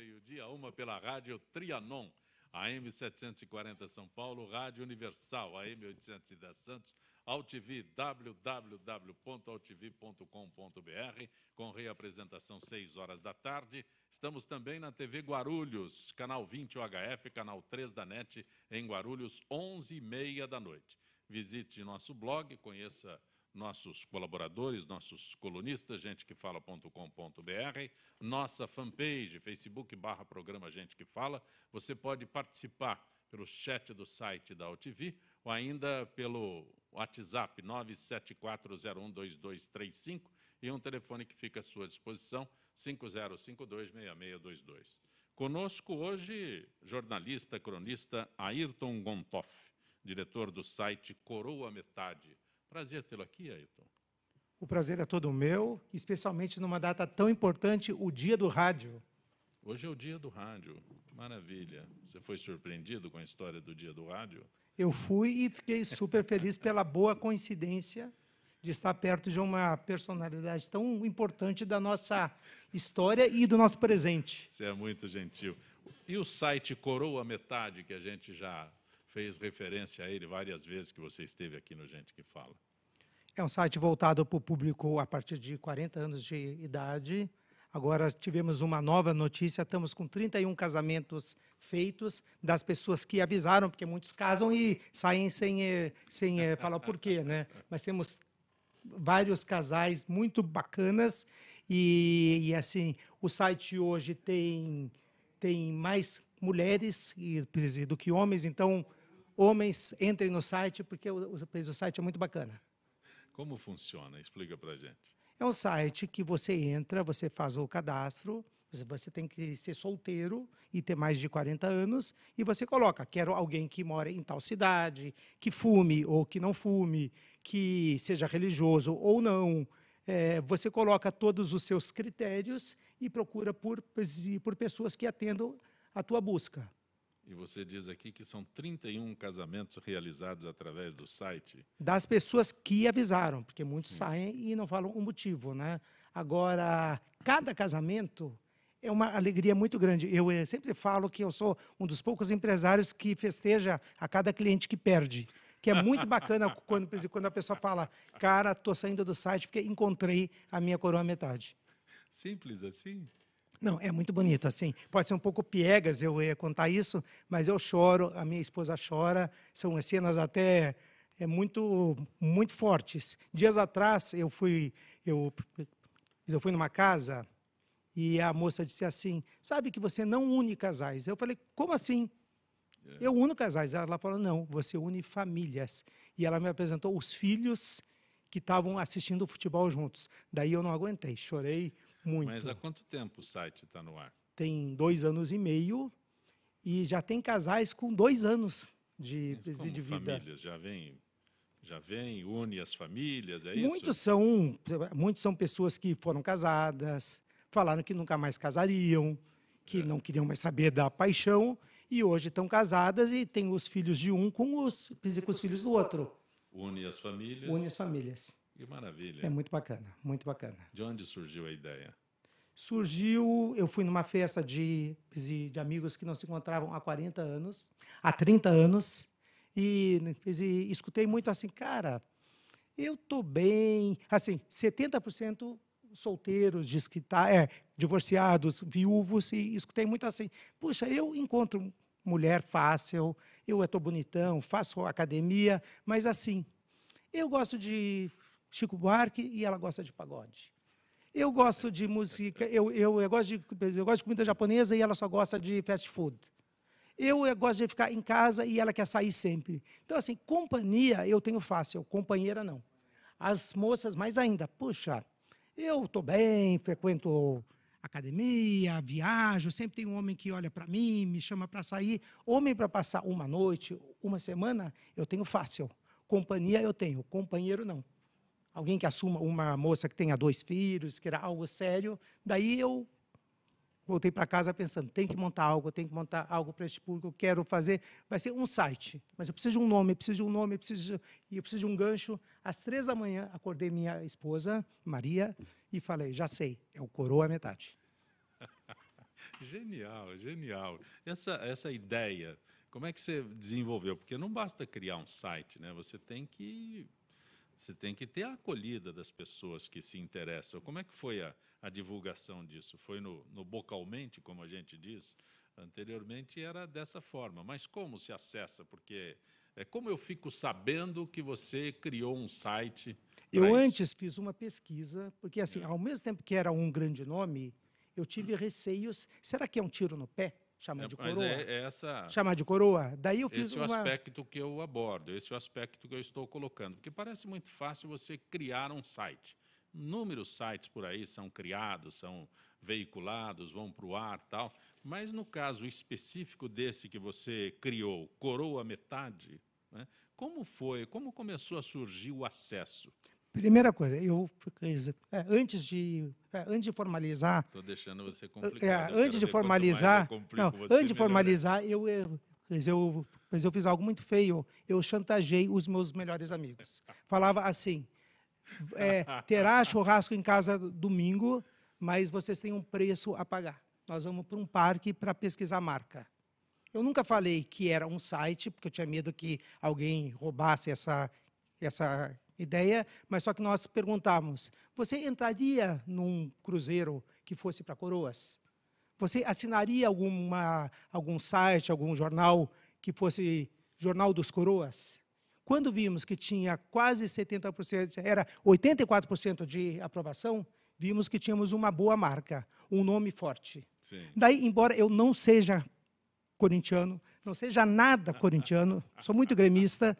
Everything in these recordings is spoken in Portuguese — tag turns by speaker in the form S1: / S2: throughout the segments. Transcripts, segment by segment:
S1: meio-dia, uma pela rádio Trianon, AM 740 São Paulo, Rádio Universal, AM 810 Santos, altv www.altv.com.br com reapresentação 6 horas da tarde. Estamos também na TV Guarulhos, canal 20 UHF, canal 3 da NET, em Guarulhos, 11h30 da noite. Visite nosso blog, conheça nossos colaboradores, nossos colunistas, gente que fala.com.br, nossa fanpage, Facebook barra programa Gente que Fala. Você pode participar pelo chat do site da OTV ou ainda pelo WhatsApp 974012235 e um telefone que fica à sua disposição, 5052-6622. Conosco hoje, jornalista, cronista Ayrton Gontoff, diretor do site Coroa Metade, Prazer tê-lo aqui, Ailton.
S2: O prazer é todo meu, especialmente numa data tão importante, o Dia do Rádio.
S1: Hoje é o Dia do Rádio. Maravilha. Você foi surpreendido com a história do Dia do Rádio?
S2: Eu fui e fiquei super feliz pela boa coincidência de estar perto de uma personalidade tão importante da nossa história e do nosso presente.
S1: Você é muito gentil. E o site Coroa Metade, que a gente já fez referência a ele várias vezes que você esteve aqui no Gente que Fala.
S2: É um site voltado para o público a partir de 40 anos de idade. Agora tivemos uma nova notícia, estamos com 31 casamentos feitos das pessoas que avisaram, porque muitos casam e saem sem, eh, sem eh, falar por quê, né? Mas temos vários casais muito bacanas e, e assim, o site hoje tem, tem mais mulheres do que homens, então Homens, entrem no site, porque o, o site é muito bacana.
S1: Como funciona? Explica para a gente.
S2: É um site que você entra, você faz o cadastro, você tem que ser solteiro e ter mais de 40 anos, e você coloca: quero alguém que mora em tal cidade, que fume ou que não fume, que seja religioso ou não. É, você coloca todos os seus critérios e procura por, por pessoas que atendam a tua busca.
S1: E você diz aqui que são 31 casamentos realizados através do site.
S2: Das pessoas que avisaram, porque muitos Sim. saem e não falam o motivo, né? Agora, cada casamento é uma alegria muito grande. Eu, eh, sempre falo que eu sou um dos poucos empresários que festeja a cada cliente que perde. Que é muito bacana quando, quando a pessoa fala, cara, estou saindo do site porque encontrei a minha coroa metade.
S1: Simples assim? Não, é muito bonito,
S2: assim, pode ser um pouco piegas eu ia contar isso, mas eu choro, a minha esposa chora, são cenas até é, muito, muito fortes. Dias atrás, eu fui, eu, eu fui numa casa e a moça disse assim, sabe que você não une casais? Eu falei, como assim? É. Eu uno casais. Ela falou, não, você une famílias. E ela me apresentou os filhos que estavam assistindo o futebol juntos. Daí eu não aguentei, chorei muito. Mas
S1: há quanto tempo o site está no ar?
S2: Tem dois anos e meio e já tem casais com dois anos de, Mas como de vida.
S1: famílias já vem já vem, une as famílias, é muitos isso? São,
S2: muitos são pessoas que foram casadas, falaram que nunca mais casariam, que é. não queriam mais saber da paixão, e hoje estão casadas e têm os filhos de um com os, com os filhos do outro. Une as famílias. Une as famílias. Que maravilha. É muito bacana, muito bacana. De onde surgiu a ideia? surgiu. Eu fui numa festa de, de, amigos que não se encontravam há 40 anos, há 30 anos, e, e escutei muito assim, cara, eu tô bem. Assim, 70% solteiros, diz que tá, é, divorciados, viúvos, e escutei muito assim, puxa, eu encontro mulher fácil, eu estou bonitão, faço academia, mas assim, eu gosto de Chico Buarque e ela gosta de pagode. Eu gosto de música, eu, eu, eu, gosto de, eu gosto de comida japonesa e ela só gosta de fast food. Eu, eu gosto de ficar em casa e ela quer sair sempre. Então, assim, companhia eu tenho fácil, companheira não. As moças mais ainda, puxa, eu estou bem, frequento academia, viajo, sempre tem um homem que olha para mim, me chama para sair. Homem para passar uma noite, uma semana, eu tenho fácil. Companhia eu tenho, companheiro não alguém que assuma uma moça que tenha dois filhos, que era algo sério. Daí eu voltei para casa pensando, tem que montar algo, tem que montar algo para este público, eu quero fazer, vai ser um site, mas eu preciso de um nome, eu preciso de um nome, eu preciso, e eu preciso de um gancho. Às três da manhã, acordei minha esposa, Maria, e falei, já sei, é o Coroa Metade.
S1: genial, genial. Essa, essa ideia, como é que você desenvolveu? Porque não basta criar um site, né? você tem que você tem que ter a acolhida das pessoas que se interessam. Como é que foi a, a divulgação disso? Foi no, no bocalmente, como a gente diz? Anteriormente era dessa forma. Mas como se acessa? Porque é como eu fico sabendo que você criou um site.
S2: Eu isso? antes fiz uma pesquisa, porque assim, é. ao mesmo tempo que era um grande nome, eu tive hum. receios. Será que é um tiro no pé? chamar é, de é coroa. É, essa, chamar de coroa. Daí eu fiz esse uma... Esse é o
S1: aspecto que eu abordo, esse é o aspecto que eu estou colocando. Porque parece muito fácil você criar um site. Inúmeros sites por aí são criados, são veiculados, vão para o ar tal. Mas no caso específico desse que você criou, Coroa Metade, né, como foi, como começou a surgir o acesso?
S2: Primeira coisa, eu é, antes de é, antes de formalizar. Estou deixando você é, complicado. É, antes de formalizar, não, antes de formalizar, eu, eu eu, eu fiz algo muito feio. Eu chantagei os meus melhores amigos. Falava assim: é, terá churrasco em casa domingo, mas vocês têm um preço a pagar. Nós vamos para um parque para pesquisar marca. Eu nunca falei que era um site, porque eu tinha medo que alguém roubasse essa, essa ideia, mas só que nós perguntávamos: você entraria num cruzeiro que fosse para Coroas? Você assinaria alguma, algum site, algum jornal que fosse Jornal dos Coroas? Quando vimos que tinha quase 70%, era 84% de aprovação, vimos que tínhamos uma boa marca, um nome forte. Sim. Daí, embora eu não seja corintiano, não seja nada corintiano, sou muito gremista,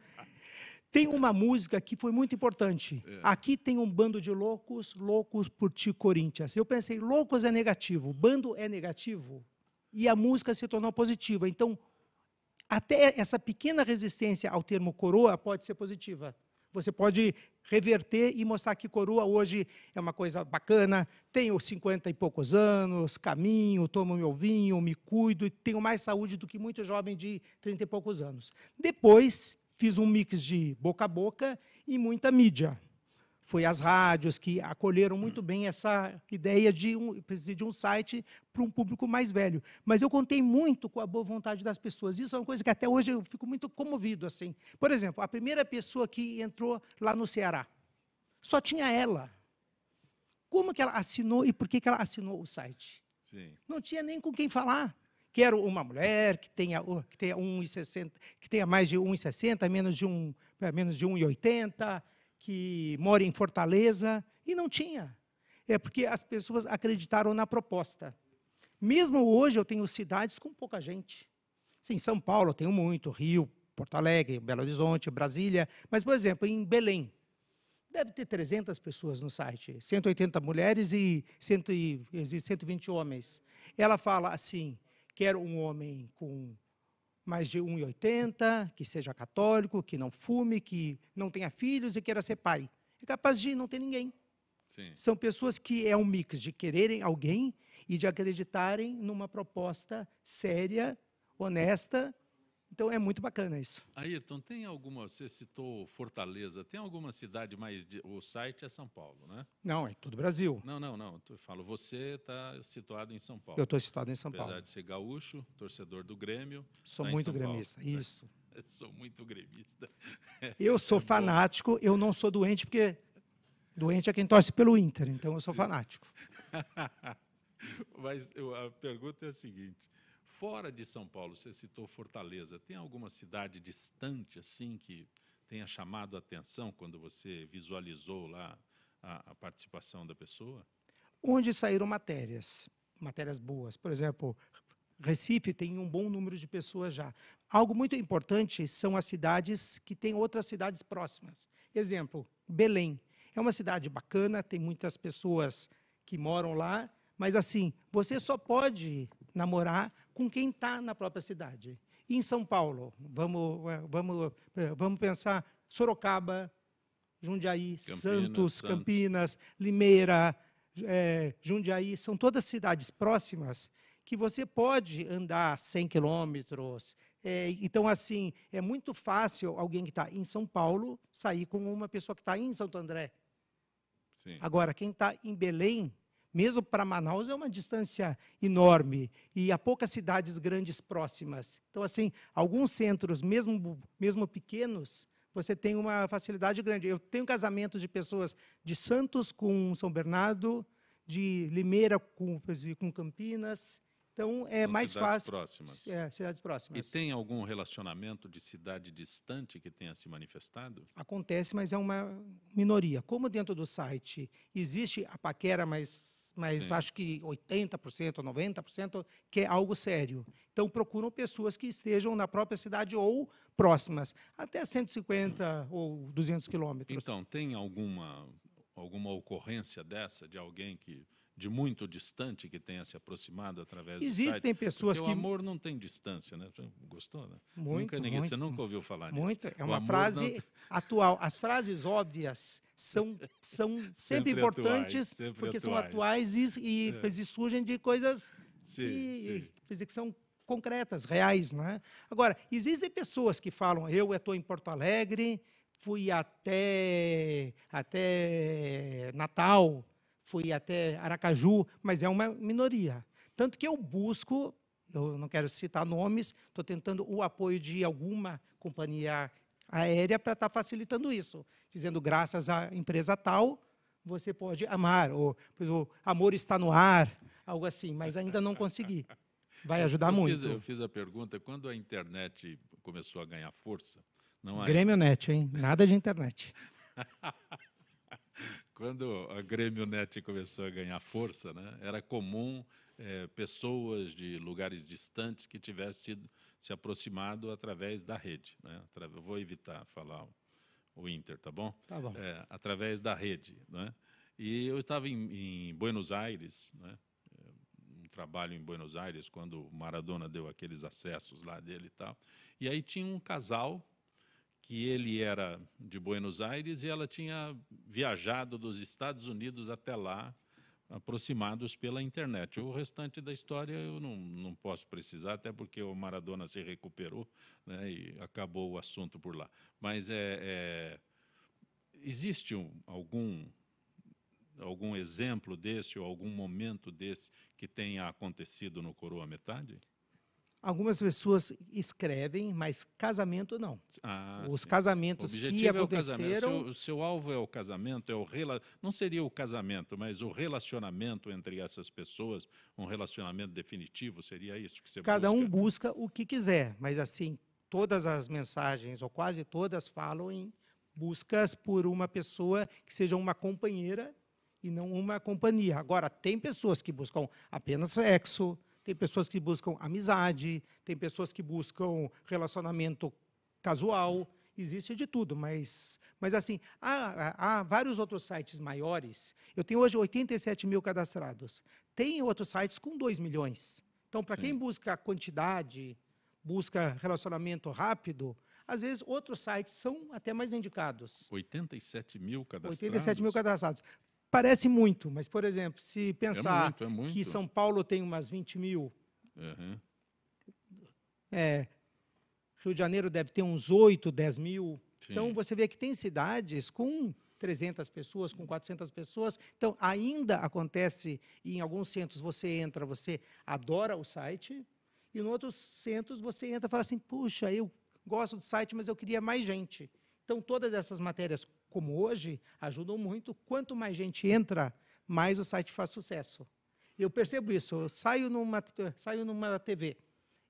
S2: tem uma música que foi muito importante. É. Aqui tem um bando de loucos, loucos por ti, Corinthians. Eu pensei, loucos é negativo, bando é negativo, e a música se tornou positiva. Então, até essa pequena resistência ao termo coroa pode ser positiva. Você pode reverter e mostrar que coroa hoje é uma coisa bacana, tenho 50 e poucos anos, caminho, tomo meu vinho, me cuido, tenho mais saúde do que muito jovem de 30 e poucos anos. Depois, Fiz um mix de boca a boca e muita mídia. Foi as rádios que acolheram muito bem essa ideia de um, de um site para um público mais velho. Mas eu contei muito com a boa vontade das pessoas. Isso é uma coisa que até hoje eu fico muito comovido. assim. Por exemplo, a primeira pessoa que entrou lá no Ceará, só tinha ela. Como que ela assinou e por que, que ela assinou o site? Sim. Não tinha nem com quem falar. Quero uma mulher que tenha, que tenha, 1,60, que tenha mais de 1,60, menos de 1, eh, menos de 1,80, que mora em Fortaleza. E não tinha. É porque as pessoas acreditaram na proposta. Mesmo hoje eu tenho cidades com pouca gente. Sim, São Paulo eu tenho muito, Rio, Porto Alegre, Belo Horizonte, Brasília. Mas, por exemplo, em Belém, deve ter 300 pessoas no site, 180 mulheres e, 100, e 120 homens. Ela fala assim: quero um homem com mais de 1,80, que seja católico, que não fume, que não tenha filhos e queira ser pai. É capaz de não ter ninguém. Sim. São pessoas que é um mix de quererem alguém e de acreditarem numa proposta séria, honesta então é muito bacana isso.
S1: Ayrton, tem alguma, você citou Fortaleza, tem alguma cidade mais. De, o site é São Paulo, né?
S2: Não, é todo o Brasil.
S1: Não, não, não. Eu falo, você está situado em São Paulo. Eu estou situado em São Apesar Paulo. Apesar de ser gaúcho, torcedor do Grêmio. Sou tá muito gremista, Paulo, isso. Né? Sou muito
S2: gremista.
S1: Eu sou
S2: é fanático, bom. eu não sou doente, porque doente é quem torce pelo Inter, então eu sou Sim. fanático.
S1: Mas eu, a pergunta é a seguinte: fora de São Paulo, você citou Fortaleza, tem alguma cidade distante assim que tenha chamado a atenção quando você visualizou lá a, a participação da pessoa?
S2: Onde saíram matérias, matérias boas. Por exemplo, Recife tem um bom número de pessoas já. Algo muito importante são as cidades que têm outras cidades próximas. Exemplo, Belém. É uma cidade bacana, tem muitas pessoas que moram lá, mas assim, você só pode namorar com quem está na própria cidade. E em São Paulo, vamos, eh, vamos, eh, vamos pensar Sorocaba, Jundiaí, Campinas, Santos, Campinas, Limeira, é, Jundiaí, são todas cidades próximas que você pode andar 100 quilômetros. É, então, assim, é muito fácil alguém que está em São Paulo sair com uma pessoa que está em Santo André. Sim. Agora, quem está em Belém mesmo para Manaus é uma distância enorme e há poucas cidades grandes próximas. Então, assim, alguns centros, mesmo, mesmo pequenos, você tem uma facilidade grande. Eu tenho casamentos de pessoas de Santos com São Bernardo, de Limeira com, com Campinas. Então é São mais cidades fácil. Próximas. É, cidades próximas.
S1: E tem algum relacionamento de cidade distante que tenha se manifestado?
S2: Acontece, mas é uma minoria. Como dentro do site existe a paquera, mas mas Sim. acho que 80%, 90% que é algo sério. Então procuram pessoas que estejam na própria cidade ou próximas, até 150 hum. ou 200 quilômetros. Então,
S1: tem alguma, alguma ocorrência dessa de alguém que de muito distante que tenha se aproximado através Existem pessoas Porque que. O amor não tem distância, né? Gostou, né? Muito, nunca ninguém, muito, você nunca ouviu falar muito. nisso. é uma frase não...
S2: atual. As frases óbvias são, são sempre, sempre importantes, atuais, sempre porque atuais. são atuais e, e, é. e, surgem de coisas sim, que, sim. que são concretas, reais. Né? Agora, existem pessoas que falam, eu estou em Porto Alegre, fui até, até Natal, fui até Aracaju, mas é uma minoria. Tanto que eu busco, eu não quero citar nomes, estou tentando o apoio de alguma companhia aérea para estar tá facilitando isso, dizendo graças à empresa tal você pode amar, ou o amor está no ar, algo assim, mas ainda não consegui. Vai ajudar eu muito. Fiz, eu
S1: fiz a pergunta quando a internet começou a ganhar força. Não há... Grêmio
S2: Net, hein? Nada de internet.
S1: quando a Grêmio Net começou a ganhar força, né, era comum é, pessoas de lugares distantes que tivessem sido se aproximado através da rede. Né? Vou evitar falar o, Inter, tá bom? Tá bom. É, através da rede. Né? E eu estava em, em Buenos Aires, né? É, um trabalho em Buenos Aires, quando o Maradona deu aqueles acessos lá dele e tal. E aí tinha um casal que ele era de Buenos Aires e ela tinha viajado dos Estados Unidos até lá aproximados pela internet. O restante da história eu não, não posso precisar, até porque o Maradona se recuperou né, e acabou o assunto por lá. Mas é, é existe um, algum, algum exemplo desse ou algum momento desse que tenha acontecido no Coroa Metade?
S2: Algumas pessoas escrevem, mas casamento não. Ah, Os sim. casamentos que aconteceram. É o, seu,
S1: o seu, alvo é o casamento, é o rela... não seria o casamento, mas o relacionamento entre essas pessoas, um relacionamento definitivo, seria isso que você Cada busca? um
S2: busca o que quiser, mas assim, todas as mensagens, ou quase todas, falam em buscas por uma pessoa que seja uma companheira e não uma companhia. Agora, tem pessoas que buscam apenas sexo tem pessoas que buscam amizade, tem pessoas que buscam relacionamento casual, existe de tudo, mas, mas assim, há, há, vários outros sites maiores. Eu tenho hoje 87 mil cadastrados. Tem outros sites com 2 milhões. Então, para quem busca quantidade, busca relacionamento rápido, às vezes outros sites são até mais indicados. 87 mil cadastrados? 87 mil cadastrados. Parece muito, mas, por exemplo, se pensar é muito, é muito. que São Paulo tem umas 20 mil, uhum. é, Rio de Janeiro deve ter uns 8, 10 mil. Sim. Então, você vê que tem cidades com 300 pessoas, com 400 pessoas. Então, ainda acontece, e em alguns centros você entra, você adora o site, e em outros centros você entra e fala assim, puxa, eu gosto do site, mas eu queria mais gente. Então, todas essas matérias como hoje, ajudam muito. Quanto mais gente entra, mais o site faz sucesso. Eu percebo isso. Eu saio numa, saio numa TV,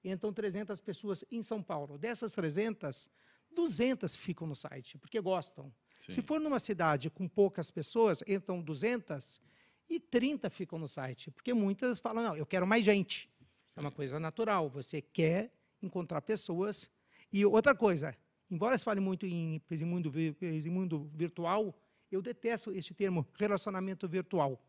S2: entram 300 pessoas em São Paulo. Dessas 300, 200 ficam no site, porque gostam. Sim. Se for numa cidade com poucas pessoas, entram 200 e 30 ficam no site, porque muitas falam: não, eu quero mais gente. Sim. É uma coisa natural, você quer encontrar pessoas. E outra coisa, Embora se fale muito em mundo, mundo virtual, eu detesto este termo relacionamento virtual.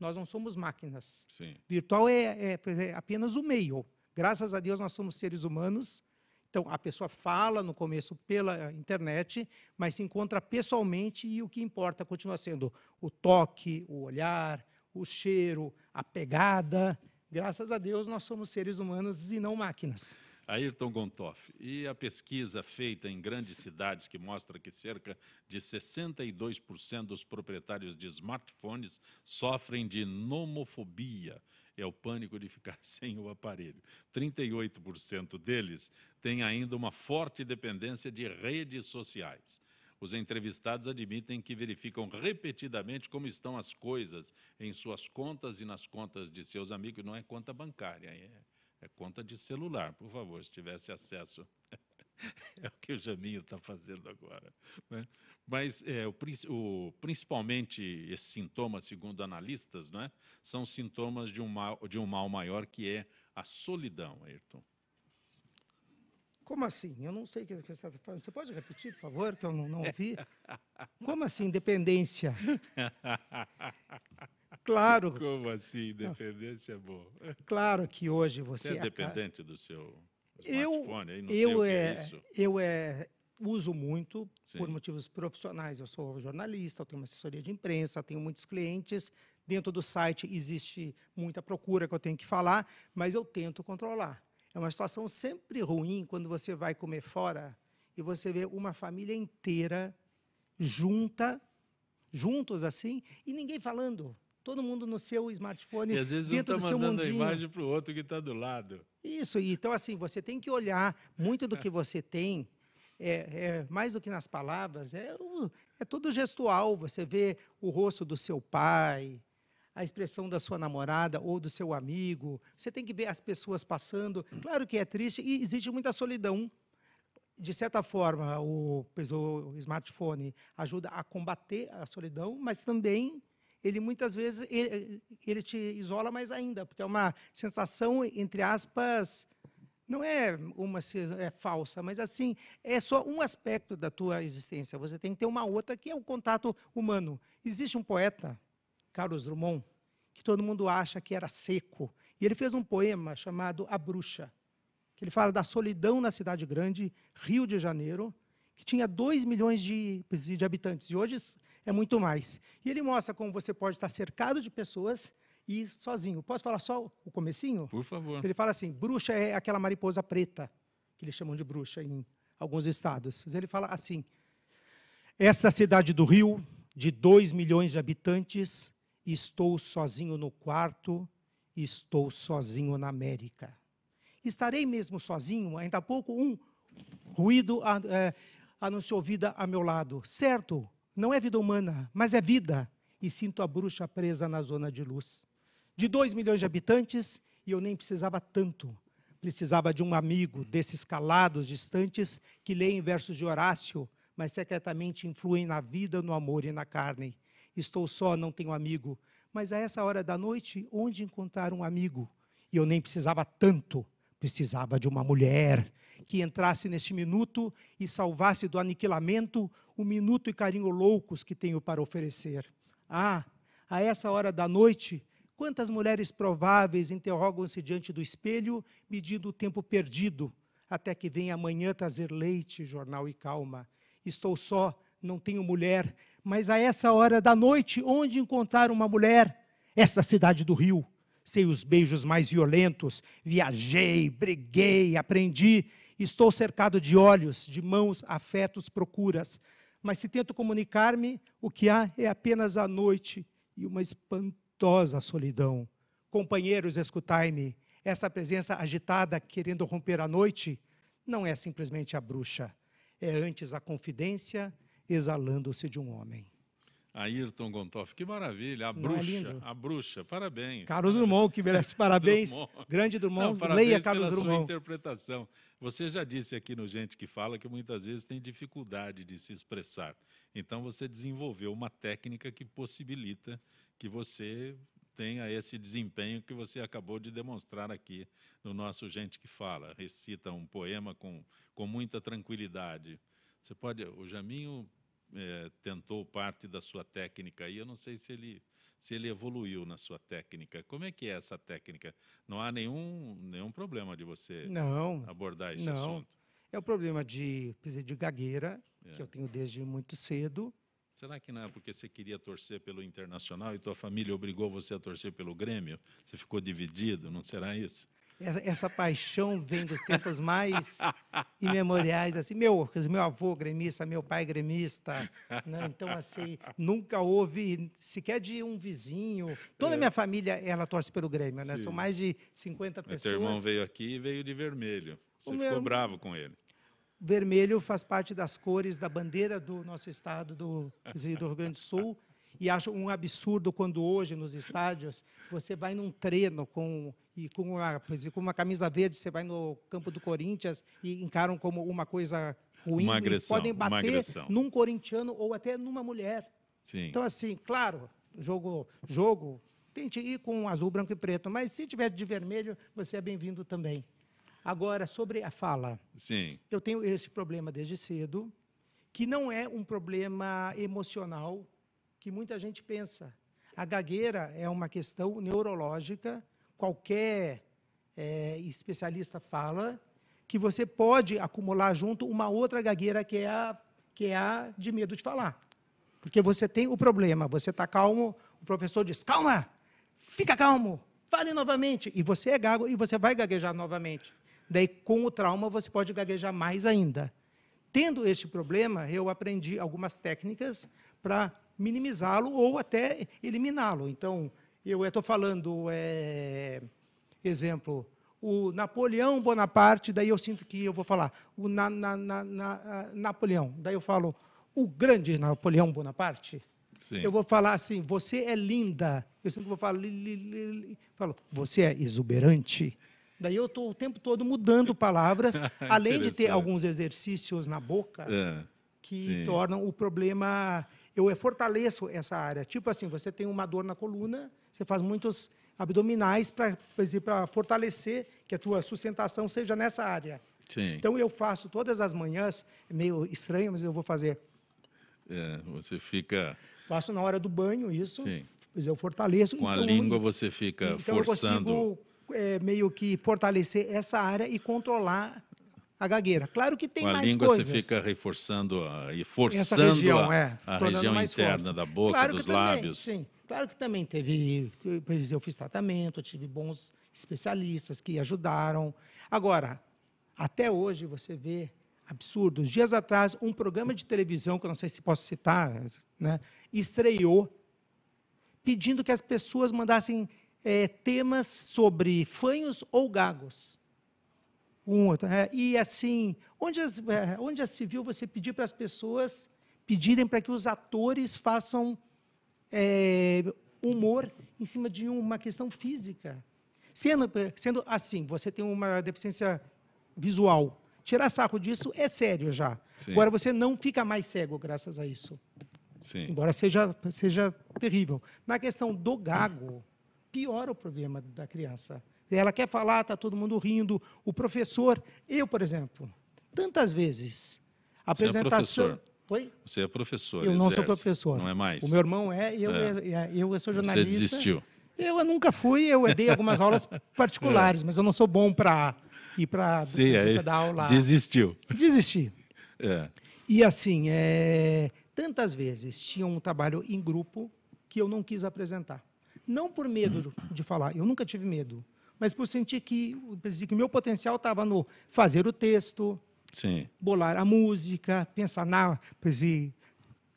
S2: Nós não somos máquinas. Sim. Virtual é, é, é apenas o meio. Graças a Deus nós somos seres humanos. Então a pessoa fala no começo pela internet, mas se encontra pessoalmente e o que importa continua sendo o toque, o olhar, o cheiro, a pegada. Graças a Deus nós somos seres humanos e não máquinas.
S1: Ayrton Gontoff. E a pesquisa feita em grandes cidades que mostra que cerca de 62% dos proprietários de smartphones sofrem de nomofobia, é o pânico de ficar sem o aparelho. 38% deles têm ainda uma forte dependência de redes sociais. Os entrevistados admitem que verificam repetidamente como estão as coisas em suas contas e nas contas de seus amigos. Não é conta bancária, é é conta de celular, por favor, se tivesse acesso. é o que o Jaminho está fazendo agora. Né? Mas é, o, o, principalmente esses sintomas, segundo analistas, né, são sintomas de um, mal, de um mal maior que é a solidão, Ayrton.
S2: Como assim? Eu não sei o que você está falando. Você pode repetir, por favor, que eu não, não ouvi? Como assim dependência?
S1: Claro. Como assim, Independência é boa? Claro que hoje você. Você é, é dependente do seu smartphone? Eu, eu, é, é
S2: eu é, uso muito Sim. por motivos profissionais. Eu sou jornalista, eu tenho uma assessoria de imprensa, tenho muitos clientes. Dentro do site existe muita procura que eu tenho que falar, mas eu tento controlar. É uma situação sempre ruim quando você vai comer fora e você vê uma família inteira junta, juntos assim, e ninguém falando todo mundo no seu smartphone. E às vezes dentro um está mandando mundinho. a imagem
S1: para o outro que está do lado.
S2: Isso, então assim, você tem que olhar muito do que você tem, é, é mais do que nas palavras, é, é tudo gestual. Você vê o rosto do seu pai, a expressão da sua namorada ou do seu amigo. Você tem que ver as pessoas passando. Claro que é triste e existe muita solidão. De certa forma, o, o smartphone ajuda a combater a solidão, mas também ele muitas vezes ele, ele te isola mais ainda, porque é uma sensação, entre aspas, não é uma é falsa, mas assim, é só um aspecto da tua existência. Você tem que ter uma outra que é o contato humano. Existe um poeta, Carlos Drummond, que todo mundo acha que era seco, e ele fez um poema chamado A Bruxa, que ele fala da solidão na cidade grande, Rio de Janeiro, que tinha 2 milhões de, de habitantes. E hoje é muito mais. E ele mostra como você pode estar cercado de pessoas e sozinho. Posso falar só o comecinho? Por favor. Ele fala assim, bruxa é aquela mariposa preta, que eles chamam de bruxa em alguns estados. Mas ele fala assim, esta cidade do Rio, de 2 milhões de habitantes, estou sozinho no quarto, estou sozinho na América. Estarei mesmo sozinho, ainda há pouco um ruído ah, é, anunciou vida a meu lado. Certo, não é vida humana, mas é vida. E sinto a bruxa presa na zona de luz. De 2 milhões de habitantes, e eu nem precisava tanto. Precisava de um amigo desses calados, distantes, que leem versos de Horácio, mas secretamente influem na vida, no amor e na carne. Estou só, não tenho amigo. Mas a essa hora da noite, onde encontrar um amigo? E eu nem precisava tanto. Precisava de uma mulher que entrasse neste minuto e salvasse do aniquilamento o minuto e carinho loucos que tenho para oferecer. Ah, a essa hora da noite, quantas mulheres prováveis interrogam-se diante do espelho, medindo o tempo perdido, até que venha amanhã trazer leite, jornal e calma. Estou só, não tenho mulher, mas a essa hora da noite, onde encontrar uma mulher? Esta cidade do Rio sei os beijos mais violentos, viajei, briguei, aprendi, estou cercado de olhos, de mãos, afetos, procuras. Mas se tento comunicar-me, o que há é apenas a noite e uma espantosa solidão. Companheiros, escutai-me. Essa presença agitada querendo romper a noite não é simplesmente a bruxa, é antes a confidência exalando-se de um homem.
S1: Ayrton Gontoff, que maravilha, a é bruxa, é a bruxa, parabéns. Carlos Drummond, que merece parabéns, Drummond. grande Drummond, Não, leia Carlos pela Drummond. Sua interpretação. Você já disse aqui no Gente que Fala que muitas vezes tem dificuldade de se expressar, então você desenvolveu uma técnica que possibilita que você tenha esse desempenho que você acabou de demonstrar aqui no nosso Gente que Fala, recita um poema com, com muita tranquilidade. Você pode, o Jaminho é, tentou parte da sua técnica aí, eu não sei se ele, se ele evoluiu na sua técnica. Como é que é essa técnica? Não há nenhum, nenhum problema de você não, abordar esse não. assunto.
S2: É o problema de, de gagueira, é. que eu tenho desde muito cedo.
S1: Será que não é porque você queria torcer pelo Internacional e tua família obrigou você a torcer pelo Grêmio? Você ficou dividido, não será isso?
S2: essa, essa paixão vem dos tempos mais imemoriais, assim, meu, meu avô gremista, meu pai gremista, né? então assim, nunca houve sequer de um vizinho, toda a é. minha família, ela torce pelo Grêmio, né? são mais de 50 pessoas. meu irmão veio
S1: aqui e veio de vermelho, você o ficou meu... bravo com ele.
S2: Vermelho faz parte das cores da bandeira do nosso estado do, do Rio Grande do Sul, e acho um absurdo quando hoje, nos estádios, você vai num treino com, e com, uma, com uma camisa verde, você vai no campo do Corinthians e encaram como uma coisa ruim. Uma agressão, podem bater num corintiano ou até numa mulher. Sim. Então, assim, claro, jogo, jogo, tente ir com azul, branco e preto, mas se tiver de vermelho, você é bem-vindo também. Agora, sobre a fala. Sim. Eu tenho esse problema desde cedo, que não é um problema emocional, que muita gente pensa. A gagueira é uma questão neurológica, qualquer é, especialista fala, que você pode acumular junto uma outra gagueira que é a, que é a de medo de falar. Porque você tem o problema, você está calmo, o professor diz: calma, fica calmo, fale novamente. E você é gago e você vai gaguejar novamente. Daí, com o trauma, você pode gaguejar mais ainda. Tendo este problema, eu aprendi algumas técnicas para minimizá-lo ou até eliminá-lo. Então, eu estou falando, é, exemplo, o Napoleão Bonaparte, daí eu sinto que eu vou falar o na, na, na, Napoleão, daí eu falo o grande Napoleão Bonaparte. Sim. Eu vou falar assim, você é linda. Eu sempre vou falar, li, li, li, falo, você é exuberante. Daí eu estou o tempo todo mudando palavras, além de ter alguns exercícios na boca é, que sim. tornam o problema eu fortaleço essa área. Tipo assim, você tem uma dor na coluna, você faz muitos abdominais para fortalecer que a tua sustentação seja nessa área. Sim. Então eu faço todas as manhãs, é meio estranho, mas eu vou fazer.
S1: É, você fica.
S2: Faço na hora do banho isso. Sim. Pois eu fortaleço. Com então, a língua você fica então forçando. Eu consigo, é, meio que fortalecer essa área e controlar a gagueira. Claro que tem Com a língua você
S1: fica reforçando a, e forçando região, a, é, a região interna forte. da boca, claro dos lábios.
S2: Também, sim, claro que também teve, eu fiz tratamento, tive bons especialistas que ajudaram. Agora, até hoje você vê absurdos. Dias atrás, um programa de televisão que eu não sei se posso citar, né, estreou pedindo que as pessoas mandassem é, temas sobre fanhos ou gagos. Um, é, né? e assim, onde, as, é, onde se viu você pedir para as pessoas pedirem para que os atores façam é, humor em cima de uma questão física? Sendo, é, sendo assim, você tem uma deficiência visual. Tirar saco disso é sério já. Sim. Agora você não fica mais cego graças a isso. Sim. Embora seja, seja terrível. Na questão do gago, piora o problema da criança. Ela quer falar, está todo mundo rindo. O professor, eu, por exemplo, tantas vezes. Apresentação. Você é Oi?
S1: Você é professor. Eu não exerce, sou professor. Não é mais. O meu irmão é, eu, é. eu, é, é, eu sou jornalista.
S2: Você desistiu. Eu nunca fui, eu dei algumas aulas é. particulares, é. mas eu não sou bom para ir para dar aula. Desistiu. Desisti. É. E assim, é, tantas vezes tinha um trabalho em grupo que eu não quis apresentar. Não por medo hum. de falar, eu nunca tive medo, mas por sentir que, o meu potencial estava no fazer o texto, Sim. bolar a música, pensar na, dizer,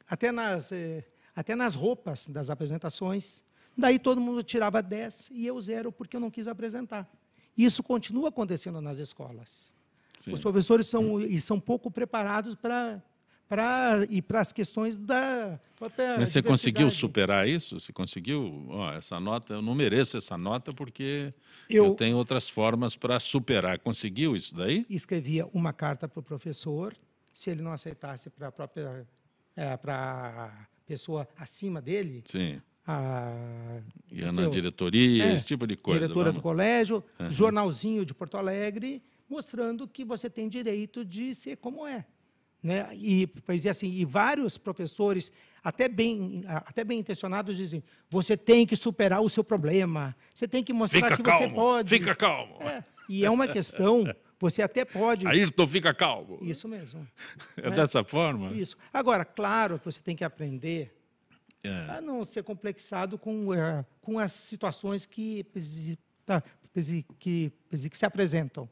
S2: até, nas, eh, até nas roupas das apresentações. Daí todo mundo tirava 10 e eu zero porque eu não quis apresentar. Isso continua acontecendo nas escolas. Sim. Os professores são, e são pouco preparados para para e para as questões da própria Mas você conseguiu
S1: superar isso? Você conseguiu, essa nota, eu não mereço essa nota porque eu, eu tenho outras formas para superar. Conseguiu isso daí?
S2: Escrevia uma carta para o professor, se ele não aceitasse para a própria é, para pessoa acima dele. Sim. A, Ia na diretoria, é, esse tipo de coisa. Diretora vamos... do colégio, uhum. jornalzinho de Porto Alegre, mostrando que você tem direito de ser como é. Né? E poesia é, assim, e vários professores, até bem, até bem intencionados, dizem: você tem que superar o seu problema, você tem que mostrar fica que calmo, você pode. Fica calmo. É, e é uma questão, você até pode. Ayrton,
S1: fica calmo. Isso mesmo. É né? dessa forma?
S2: Isso. Agora, claro que você tem que aprender é. a não ser complexado com, é, com as situações que, que, que se apresentam.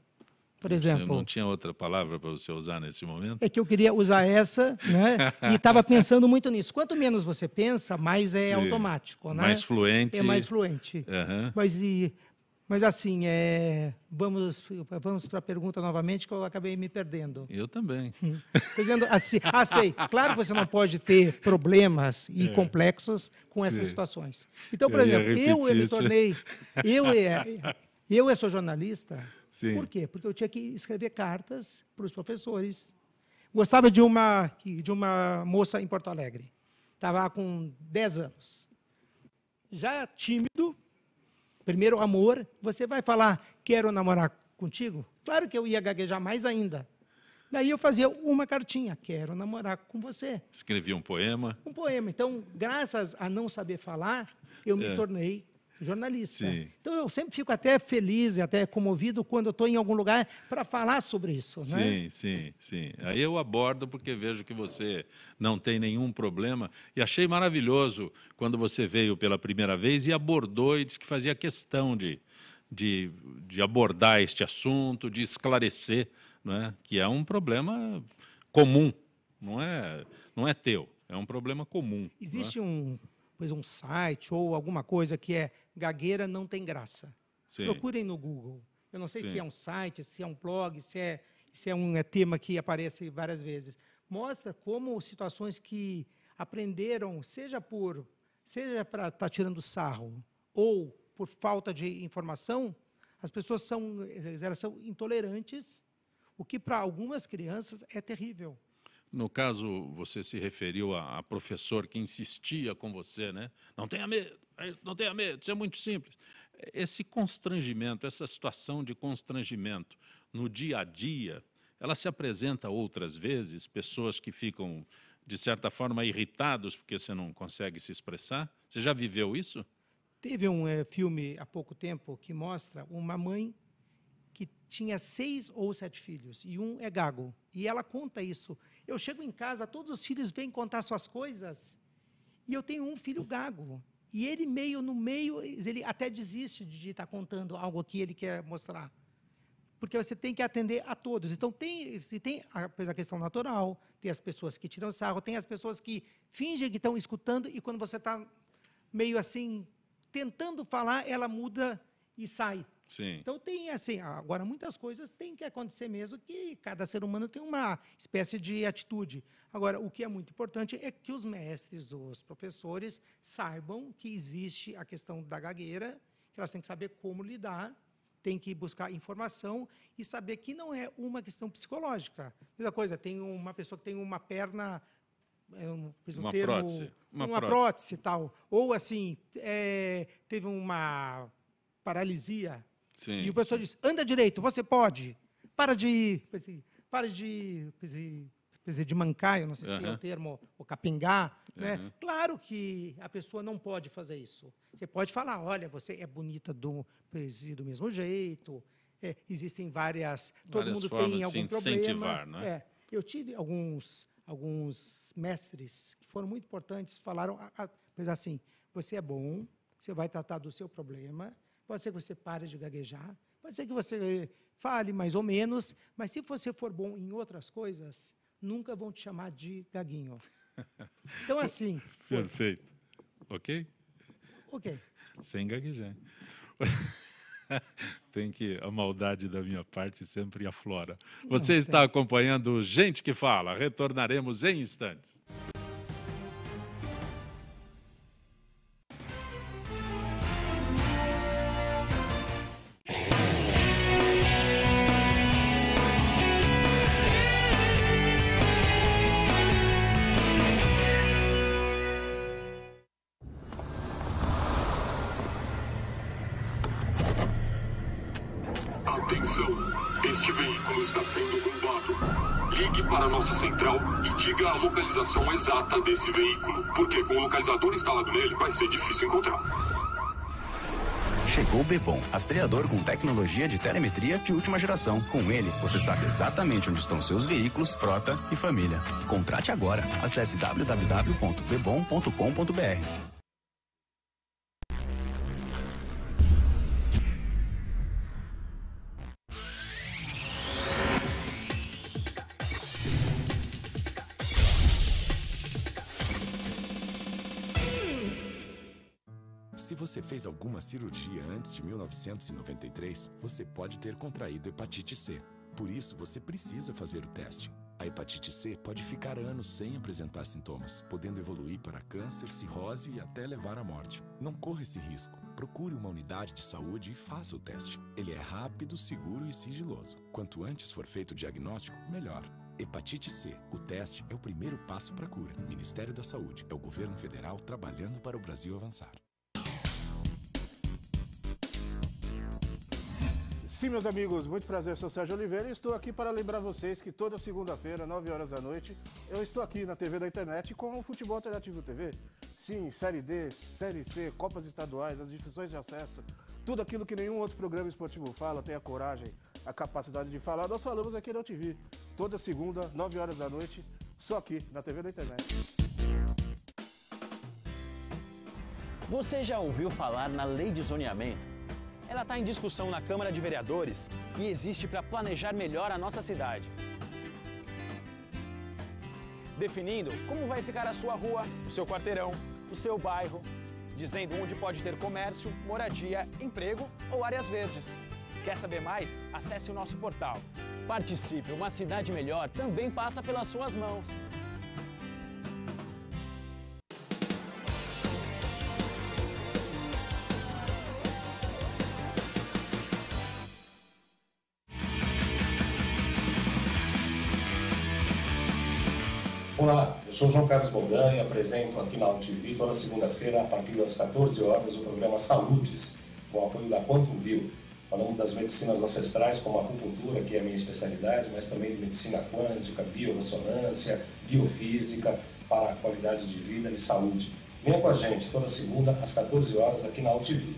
S2: Por exemplo. Não
S1: tinha outra palavra para você usar nesse momento? É que
S2: eu queria usar essa, né? e estava pensando muito nisso. Quanto menos você pensa, mais é Sim. automático, né? Mais fluente. É mais fluente. Uhum. Mas e mas assim, é... vamos, vamos para a pergunta novamente, que eu acabei me perdendo. Eu também. Hum. Dizendo assim, ah, sei, claro que você não pode ter problemas e é. complexos com essas situações. Então, por eu exemplo, eu me tornei, eu, é, eu, eu é sou jornalista Sim. Por quê? Porque eu tinha que escrever cartas para os professores. Gostava de uma, de uma moça em Porto Alegre. Estava com 10 anos. Já tímido, primeiro amor, você vai falar, quero namorar contigo? Claro que eu ia gaguejar mais ainda. Daí eu fazia uma cartinha, quero namorar com você.
S1: Escrevia um poema?
S2: Um poema. Então, graças a não saber falar, eu me é. tornei jornalista. Sim. Então eu sempre fico até feliz e até comovido quando estou em algum lugar para falar sobre isso. Né? Sim, né?
S1: sim, sim. Aí eu abordo porque vejo que você não tem nenhum problema e achei maravilhoso quando você veio pela primeira vez e abordou e disse que fazia questão de, de, de abordar este assunto, de esclarecer, né? que é um problema comum, não é, não é teu, é um problema comum. É? Existe é?
S2: um pois um site ou alguma coisa que é gagueira não tem graça. Sim. Procurem no Google. Eu não sei Sim. se é um site, se é um blog, se é, se é um é tema que aparece várias vezes. Mostra como situações que aprenderam, seja por seja para estar tá tirando sarro ou por falta de informação, as pessoas são, elas são intolerantes, o que para algumas crianças é terrível.
S1: No caso, você se referiu a, a professor que insistia com você, né? Não tenha medo, é, não tenha medo, isso é muito simples. Esse constrangimento, essa situação de constrangimento no dia a dia, ela se apresenta outras vezes, pessoas que ficam, de certa forma, irritados porque você não consegue se expressar. Você já viveu isso?
S2: Teve um é, filme há pouco tempo que mostra uma mãe que tinha seis ou sete filhos e um é gago. E ela conta isso eu chego em casa, todos os filhos vêm contar suas coisas. E eu tenho um filho gago. E ele meio no meio, ele até desiste de estar contando algo que ele quer mostrar. Porque você tem que atender a todos. Então tem, se tem a questão natural, tem as pessoas que tiram sarro, tem as pessoas que fingem que estão escutando e quando você está meio assim tentando falar, ela muda e sai. Sim. Então tem assim, agora muitas coisas têm que acontecer mesmo que cada ser humano tem uma espécie de atitude. Agora, o que é muito importante é que os mestres, os professores saibam que existe a questão da gagueira, que elas têm que saber como lidar, têm que buscar informação e saber que não é uma questão psicológica. Mesma coisa, tem uma pessoa que tem uma perna um, é, um uma, termo, prótese. uma, uma prótese. prótese. tal. Ou assim, é, teve uma paralisia Sim. E o professor diz anda direito, você pode. Para de. É, para de. Dizer, é, é, de mancar, eu não sei uhum. se é o termo, ou capingar. Uhum. Né? Claro que a pessoa não pode fazer isso. Você pode falar: olha, você é bonita do, do mesmo jeito, é, existem várias. Todo várias mundo tem algum problema. Né? É. Eu tive alguns, alguns mestres que foram muito importantes, falaram a, ah, a, ah, assim: você é bom, você vai tratar do seu problema, Pode ser que você pare de gaguejar, pode ser que você eh, fale mais ou menos, mas se você for bom em outras coisas, nunca vão te chamar de gaguinho. Então, assim.
S1: Perfeito. Ok? Ok. Sem gaguejar. Tem que a maldade da minha parte sempre aflora. Você Não, está acompanhando Gente que Fala. Retornaremos em instantes. esse veículo, porque com o localizador instalado nele vai ser difícil encontrar.
S3: Chegou o Bevon, rastreador com tecnologia de telemetria de última geração. Com ele, você sabe exatamente onde estão seus veículos, frota e família. Contrate agora. Acesse www.bebom.com.br. Se você fez alguma cirurgia antes de 1993, você pode ter contraído hepatite C. Por isso, você precisa fazer o teste. A hepatite C pode ficar anos sem apresentar sintomas, podendo evoluir para câncer, cirrose e até levar à morte. Não corra esse risco. Procure uma unidade de saúde e faça o teste. Ele é rápido, seguro e sigiloso. Quanto antes for feito o diagnóstico, melhor. Hepatite C. O teste é o primeiro passo para a cura. Ministério da Saúde. É o governo federal trabalhando para o Brasil avançar.
S1: Sim, meus amigos, muito prazer, sou
S4: Sérgio Oliveira e estou aqui para lembrar vocês que toda segunda-feira, 9 horas da noite, eu estou aqui na TV da internet com o Futebol Alternativo TV. Sim, Série D, Série C, Copas Estaduais, as discussões de acesso, tudo aquilo que nenhum outro programa esportivo fala, tem a coragem, a capacidade de falar, nós falamos aqui na TV. Toda segunda, 9 horas da noite, só aqui na TV da internet. Você já ouviu
S1: falar na lei de zoneamento? Ela está em discussão na Câmara de Vereadores e existe para
S3: planejar melhor a nossa cidade. Definindo
S1: como vai ficar a sua rua, o seu quarteirão, o seu bairro, dizendo onde pode ter comércio, moradia, emprego ou áreas verdes. Quer saber mais? Acesse o nosso
S3: portal. Participe, uma cidade melhor também passa pelas suas mãos. Olá, eu sou João Carlos Boldan e apresento aqui na UTV toda segunda-feira, a partir das 14 horas, o programa Saúdes, com o apoio da Quantum Bio. Falamos das medicinas ancestrais, como a acupuntura, que é a minha especialidade, mas também de medicina quântica, bioressonância, biofísica, para a qualidade de vida e saúde. Venha com a gente toda segunda às 14 horas aqui na
S2: UTV.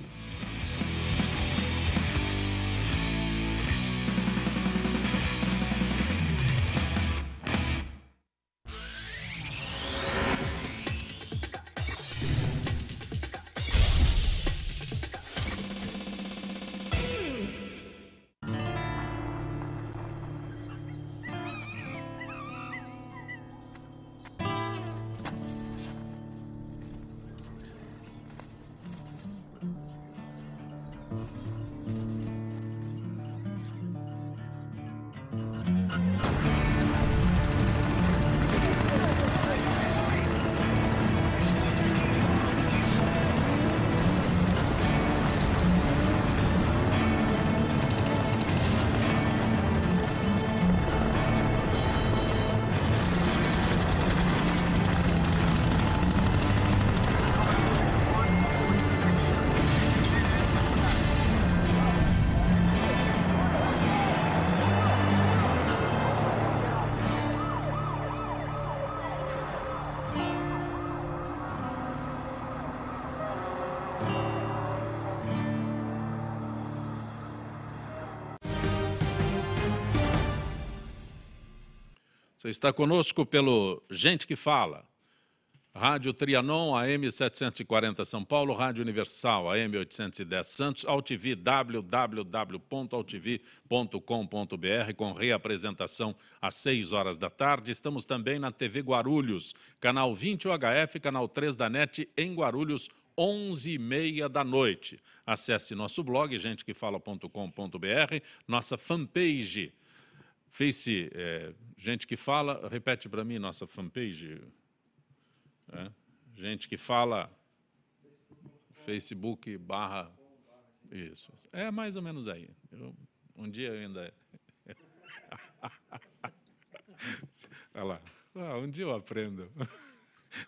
S1: está conosco pelo Gente que Fala, Rádio Trianon, AM 740 São Paulo, Rádio Universal, AM 810 Santos, altv www.altv.com.br com reapresentação às 6 horas da tarde. Estamos também na TV Guarulhos, canal 20 UHF, canal 3 da NET, em Guarulhos, 11 e meia da noite. Acesse nosso blog, gentequefala.com.br, nossa fanpage, Face, é, gente que fala, repete para mim nossa fanpage. É, gente que fala, Facebook barra. Isso. É mais ou menos aí. Eu, um dia eu ainda. É. Olha lá. Ah, um dia eu aprendo.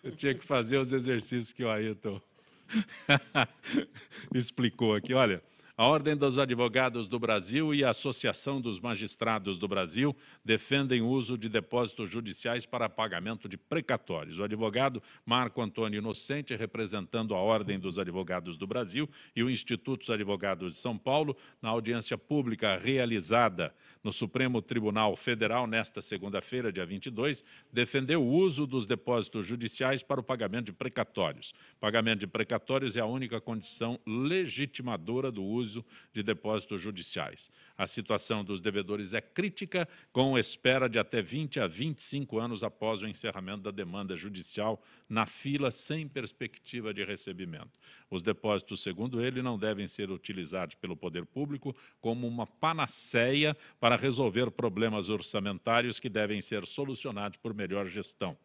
S1: Eu tinha que fazer os exercícios que o Ayrton explicou aqui. Olha, a Ordem dos Advogados do Brasil e a Associação dos Magistrados do Brasil defendem o uso de depósitos judiciais para pagamento de precatórios. O advogado Marco Antônio Inocente, representando a Ordem dos Advogados do Brasil e o Instituto dos Advogados de São Paulo, na audiência pública realizada no Supremo Tribunal Federal nesta segunda-feira, dia 22, defendeu o uso dos depósitos judiciais para o pagamento de precatórios. Pagamento de precatórios é a única condição legitimadora do uso uso de depósitos judiciais. A situação dos devedores é crítica, com espera de até 20 a 25 anos após o encerramento da demanda judicial na fila sem perspectiva de recebimento. Os depósitos, segundo ele, não devem ser utilizados pelo poder público como uma panaceia para resolver problemas orçamentários que devem ser solucionados por melhor gestão.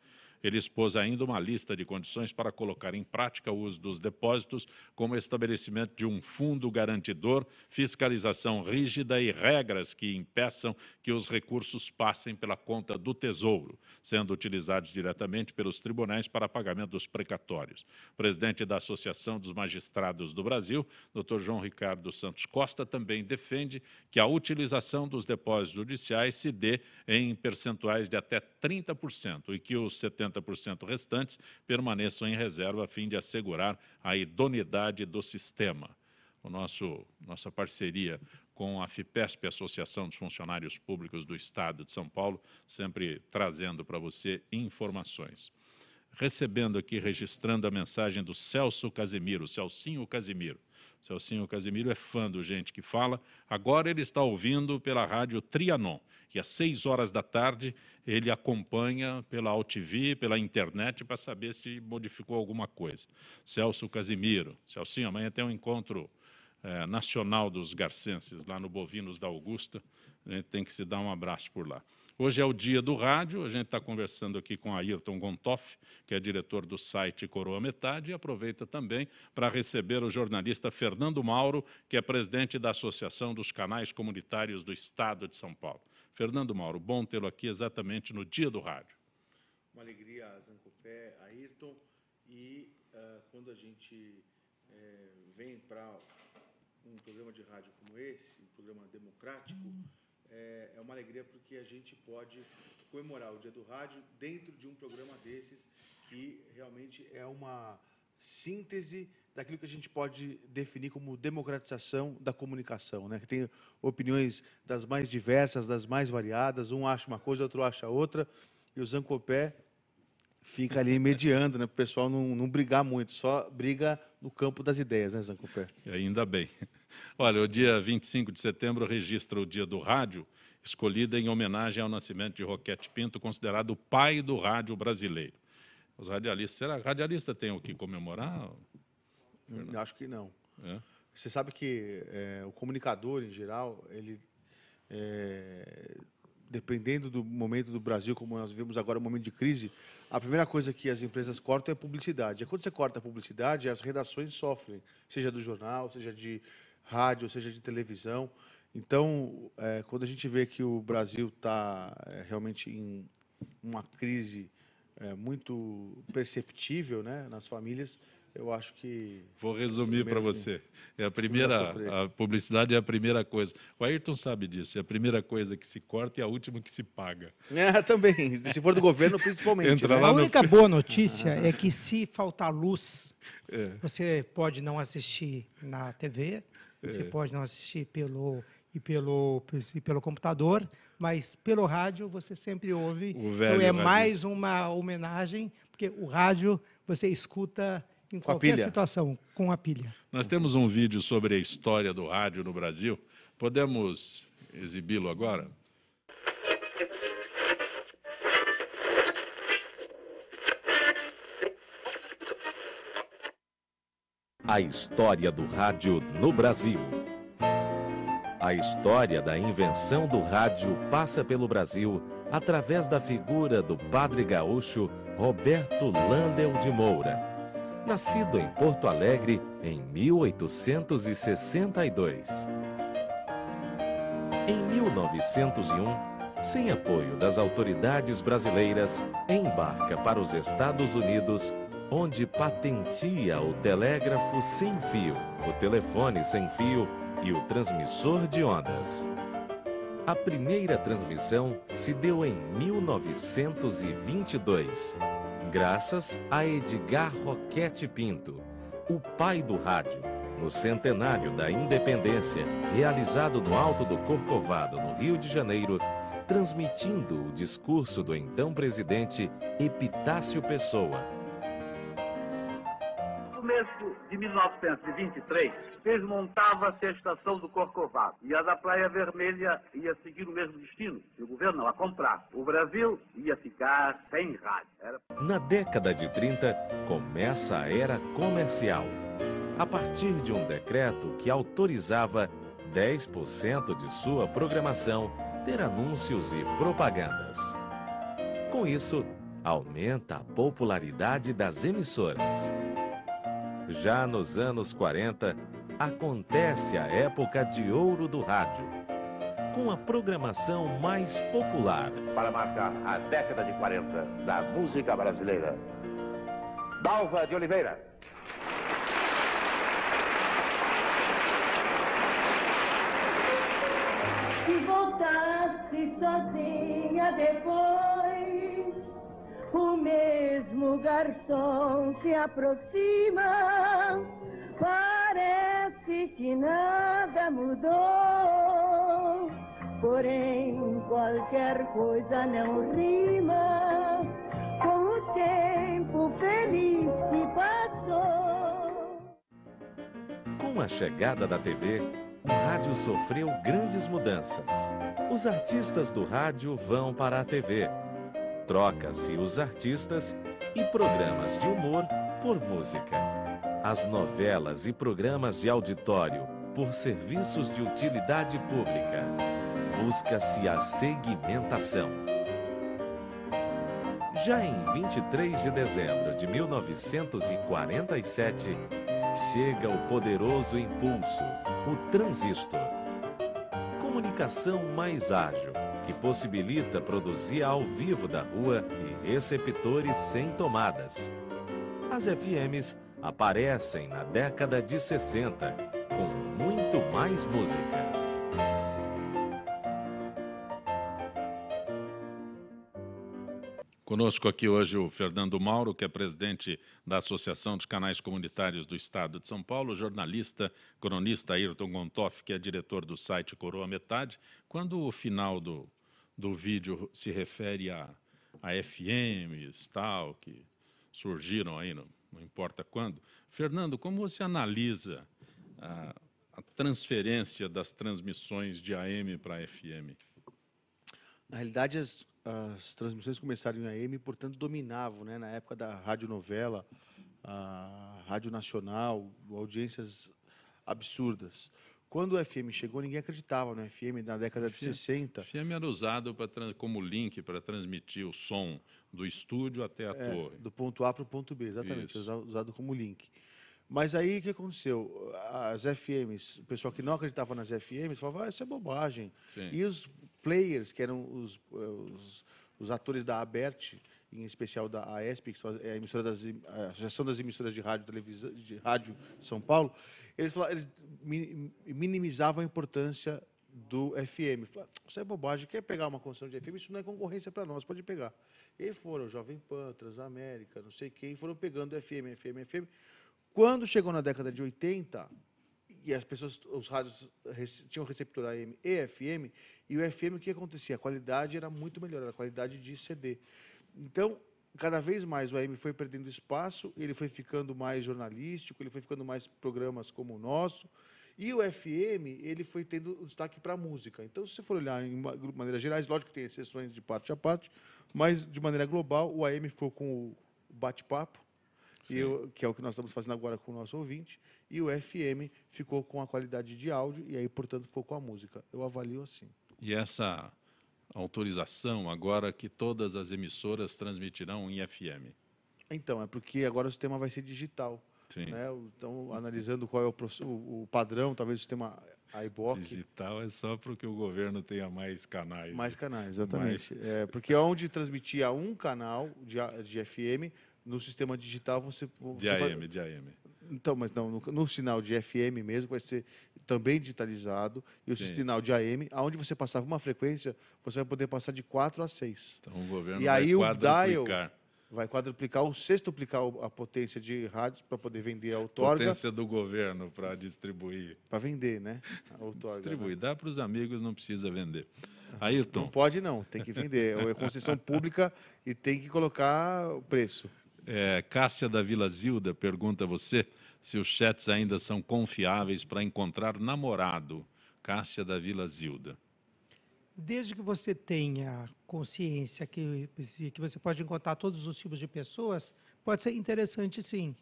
S1: Ele expôs ainda uma lista de condições para colocar em prática o uso dos depósitos, como estabelecimento de um fundo garantidor, fiscalização rígida e regras que impeçam que os recursos passem pela conta do Tesouro, sendo utilizados diretamente pelos tribunais para pagamento dos precatórios. O presidente da Associação dos Magistrados do Brasil, Dr. João Ricardo Santos Costa, também defende que a utilização dos depósitos judiciais se dê em percentuais de até 30% e que os 70 70% restantes permaneçam em reserva a fim de assegurar a idoneidade do sistema. O nosso, nossa parceria com a FIPESP, Associação dos Funcionários Públicos do Estado de São Paulo, sempre trazendo para você informações. Recebendo aqui, registrando a mensagem do Celso Casimiro, Celcinho Casimiro. Celcinho Casimiro é fã do Gente que Fala. Agora ele está ouvindo pela rádio Trianon. E às seis horas da tarde ele acompanha pela AltV, pela internet, para saber se modificou alguma coisa. Celso Casimiro. Celcinho, amanhã tem um encontro é, nacional dos garcenses lá no Bovinos da Augusta. A gente tem que se dar um abraço por lá. Hoje é o dia do rádio, a gente está conversando aqui com Ayrton Gontoff, que é diretor do site Coroa Metade, e aproveita também para receber o jornalista Fernando Mauro, que é presidente da Associação dos Canais Comunitários do Estado de São Paulo. Fernando Mauro, bom tê-lo aqui exatamente no dia do rádio.
S4: Uma alegria, Zancopé, Ayrton, e uh, quando a gente é, vem para um programa de rádio como esse, um programa democrático, é, é, uma alegria porque a gente pode comemorar o Dia do Rádio dentro de um programa desses que realmente é uma síntese daquilo que a gente pode definir como democratização da comunicação, né? Que tem opiniões das mais diversas, das mais variadas, um acha uma coisa, outro acha outra, e o Zancopé fica ali mediando, né? Para o pessoal não, não brigar muito, só briga no campo das ideias, né, Zancopé?
S1: E ainda bem. Olha, o dia 25 de setembro registra o Dia do Rádio, escolhida em homenagem ao nascimento de Roquete Pinto, considerado o pai do rádio brasileiro. Os radialistas, será que radialista tem o que comemorar?
S4: Hum, acho que não. É? Você sabe que é, o comunicador, em geral, ele, é, dependendo do momento do Brasil, como nós vivemos agora, um momento de crise, a primeira coisa que as empresas cortam é publicidade. E é quando você corta a publicidade, as redações sofrem, seja do jornal, seja de rádio, seja de televisão. Então, é, quando a gente vê que o Brasil está é, realmente em uma crise é, muito perceptível né, nas famílias, eu acho que. Vou resumir para você. É a primeira.
S1: A publicidade é a primeira coisa. O Ayrton sabe disso. É a primeira coisa que se corta e a última que se paga.
S4: É,
S2: também. Se for do governo, principalmente. Né? A única boa notícia é que se faltar luz, é. você pode não assistir na TV, você é. pode não assistir pelo e pelo, e pelo computador, mas pelo rádio você sempre ouve. O então, velho, então é mais uma homenagem, porque o rádio você escuta em com qualquer situação com a pilha. Nós temos
S1: um vídeo sobre a história do rádio no Brasil. Podemos exibi-lo agora?
S3: A história do rádio no Brasil. A história da invenção do rádio passa pelo Brasil através da figura do padre gaúcho Roberto Landel de Moura. Nascido em Porto Alegre em 1862. Em 1901, sem apoio das autoridades brasileiras, embarca para os Estados Unidos onde patentia o telégrafo sem fio, o telefone sem fio e o transmissor de ondas. A primeira transmissão se deu em 1922, graças a Edgar Roquete Pinto, o pai do rádio, no centenário da independência, realizado no Alto do Corcovado, no Rio de Janeiro, transmitindo o discurso do então presidente Epitácio Pessoa
S4: começo de 1923,
S3: desmontava-se a estação do Corcovado e a da Praia Vermelha ia seguir o mesmo destino, o governo não a comprar. O Brasil ia ficar sem rádio. Era... Na década de 30, começa a era comercial. A partir de um decreto que autorizava 10% de sua programação ter anúncios e propagandas. Com isso, aumenta a popularidade das emissoras. Já nos anos 40, acontece a época de ouro do rádio, com a programação mais popular. Para marcar a década de 40 da música brasileira, Dalva de Oliveira.
S2: Se voltasse sozinha depois o mesmo garçom se aproxima. Parece que nada mudou, porém qualquer coisa não rima com o tempo feliz que passou. Com
S3: a chegada da TV, o rádio sofreu grandes mudanças. Os artistas do rádio vão para a TV Troca-se os artistas e programas de humor por música. As novelas e programas de auditório por serviços de utilidade pública. Busca-se a segmentação. Já em 23 de dezembro de 1947, chega o poderoso impulso, o transistor. Comunicação mais ágil que possibilita produzir ao vivo da rua e receptores sem tomadas. As FMs aparecem na década de 60 com muito mais músicas.
S1: Conosco aqui hoje o Fernando Mauro, que é presidente da Associação dos Canais Comunitários do Estado de São Paulo, jornalista, cronista Ayrton Gontoff, que é diretor do site Coroa Metade. Quando o final do do vídeo se refere a, a FMs, tal, que surgiram aí, não, não importa quando. Fernando, como você analisa a, a transferência das transmissões de AM para FM?
S4: Na realidade, as, as transmissões começaram em AM, portanto, dominavam, né, na época da radionovela, a Rádio Nacional, audiências absurdas. Quando o FM chegou, ninguém acreditava no FM na década de FM, 60. FM
S1: era usado como link para transmitir o som do estúdio até a é, torre.
S4: Do ponto A para o ponto B, exatamente. Isso. Usado como link. Mas aí o que aconteceu? As FMs, o pessoal que não acreditava nas FMs falava, ah, isso é bobagem. Sim. E os players, que eram os, os, os atores da ABERT, em especial da AESP, que é a, emissora das, a Associação das Emissoras de Rádio, Televisão, de Rádio São Paulo, eles, eles minimizavam a importância do FM. isso é bobagem, quer pegar uma concessão de FM? Isso não é concorrência para nós, pode pegar. E foram, Jovem Pan, Transamérica, não sei quem, foram pegando FM, FM, FM. Quando chegou na década de 80, e as pessoas, os rádios tinham receptor AM e FM, e o FM, o que acontecia? A qualidade era muito melhor, era a qualidade de CD. Então, cada vez mais o AM foi perdendo espaço, ele foi ficando mais jornalístico, ele foi ficando mais programas como o nosso. E o FM, ele foi tendo destaque para a música. Então, se você for olhar em maneira geral, lógico que tem exceções de parte a parte, mas de maneira global, o AM ficou com o bate-papo, que é o que nós estamos fazendo agora com o nosso ouvinte, e o FM ficou com a qualidade de áudio e aí, portanto, ficou com a música. Eu avalio assim.
S1: E essa autorização agora que todas as emissoras transmitirão em FM?
S4: Então, é porque agora o sistema vai ser digital. Né? Então, analisando qual é o, o, padrão, talvez o sistema IBOC. Digital é só para que o governo tenha mais canais. Mais né? canais, exatamente. Mais... É, porque onde transmitia um canal de, de FM, no sistema digital você. você de AM, vai... de AM. Então, mas não, no, no, sinal de FM mesmo vai ser também digitalizado. E Sim. o sinal de AM, aonde você passava uma frequência, você vai poder passar de 4 a 6. Então o governo e vai aí quadruplicar. o dial vai quadruplicar ou sextuplicar a potência de rádios para poder vender a outorga. Potência do governo para
S1: distribuir.
S4: Para vender, né? A outorga, né? Distribuir. Né? Dá para os amigos, não precisa vender. Ayrton. Não pode não, tem que vender. É concessão pública e tem que colocar o preço.
S1: É, Cássia da Vila Zilda pergunta a você se os chats ainda são confiáveis para encontrar namorado. Cássia da Vila Zilda.
S2: Desde que você tenha consciência que, que você pode encontrar todos os tipos de pessoas, pode ser interessante sim.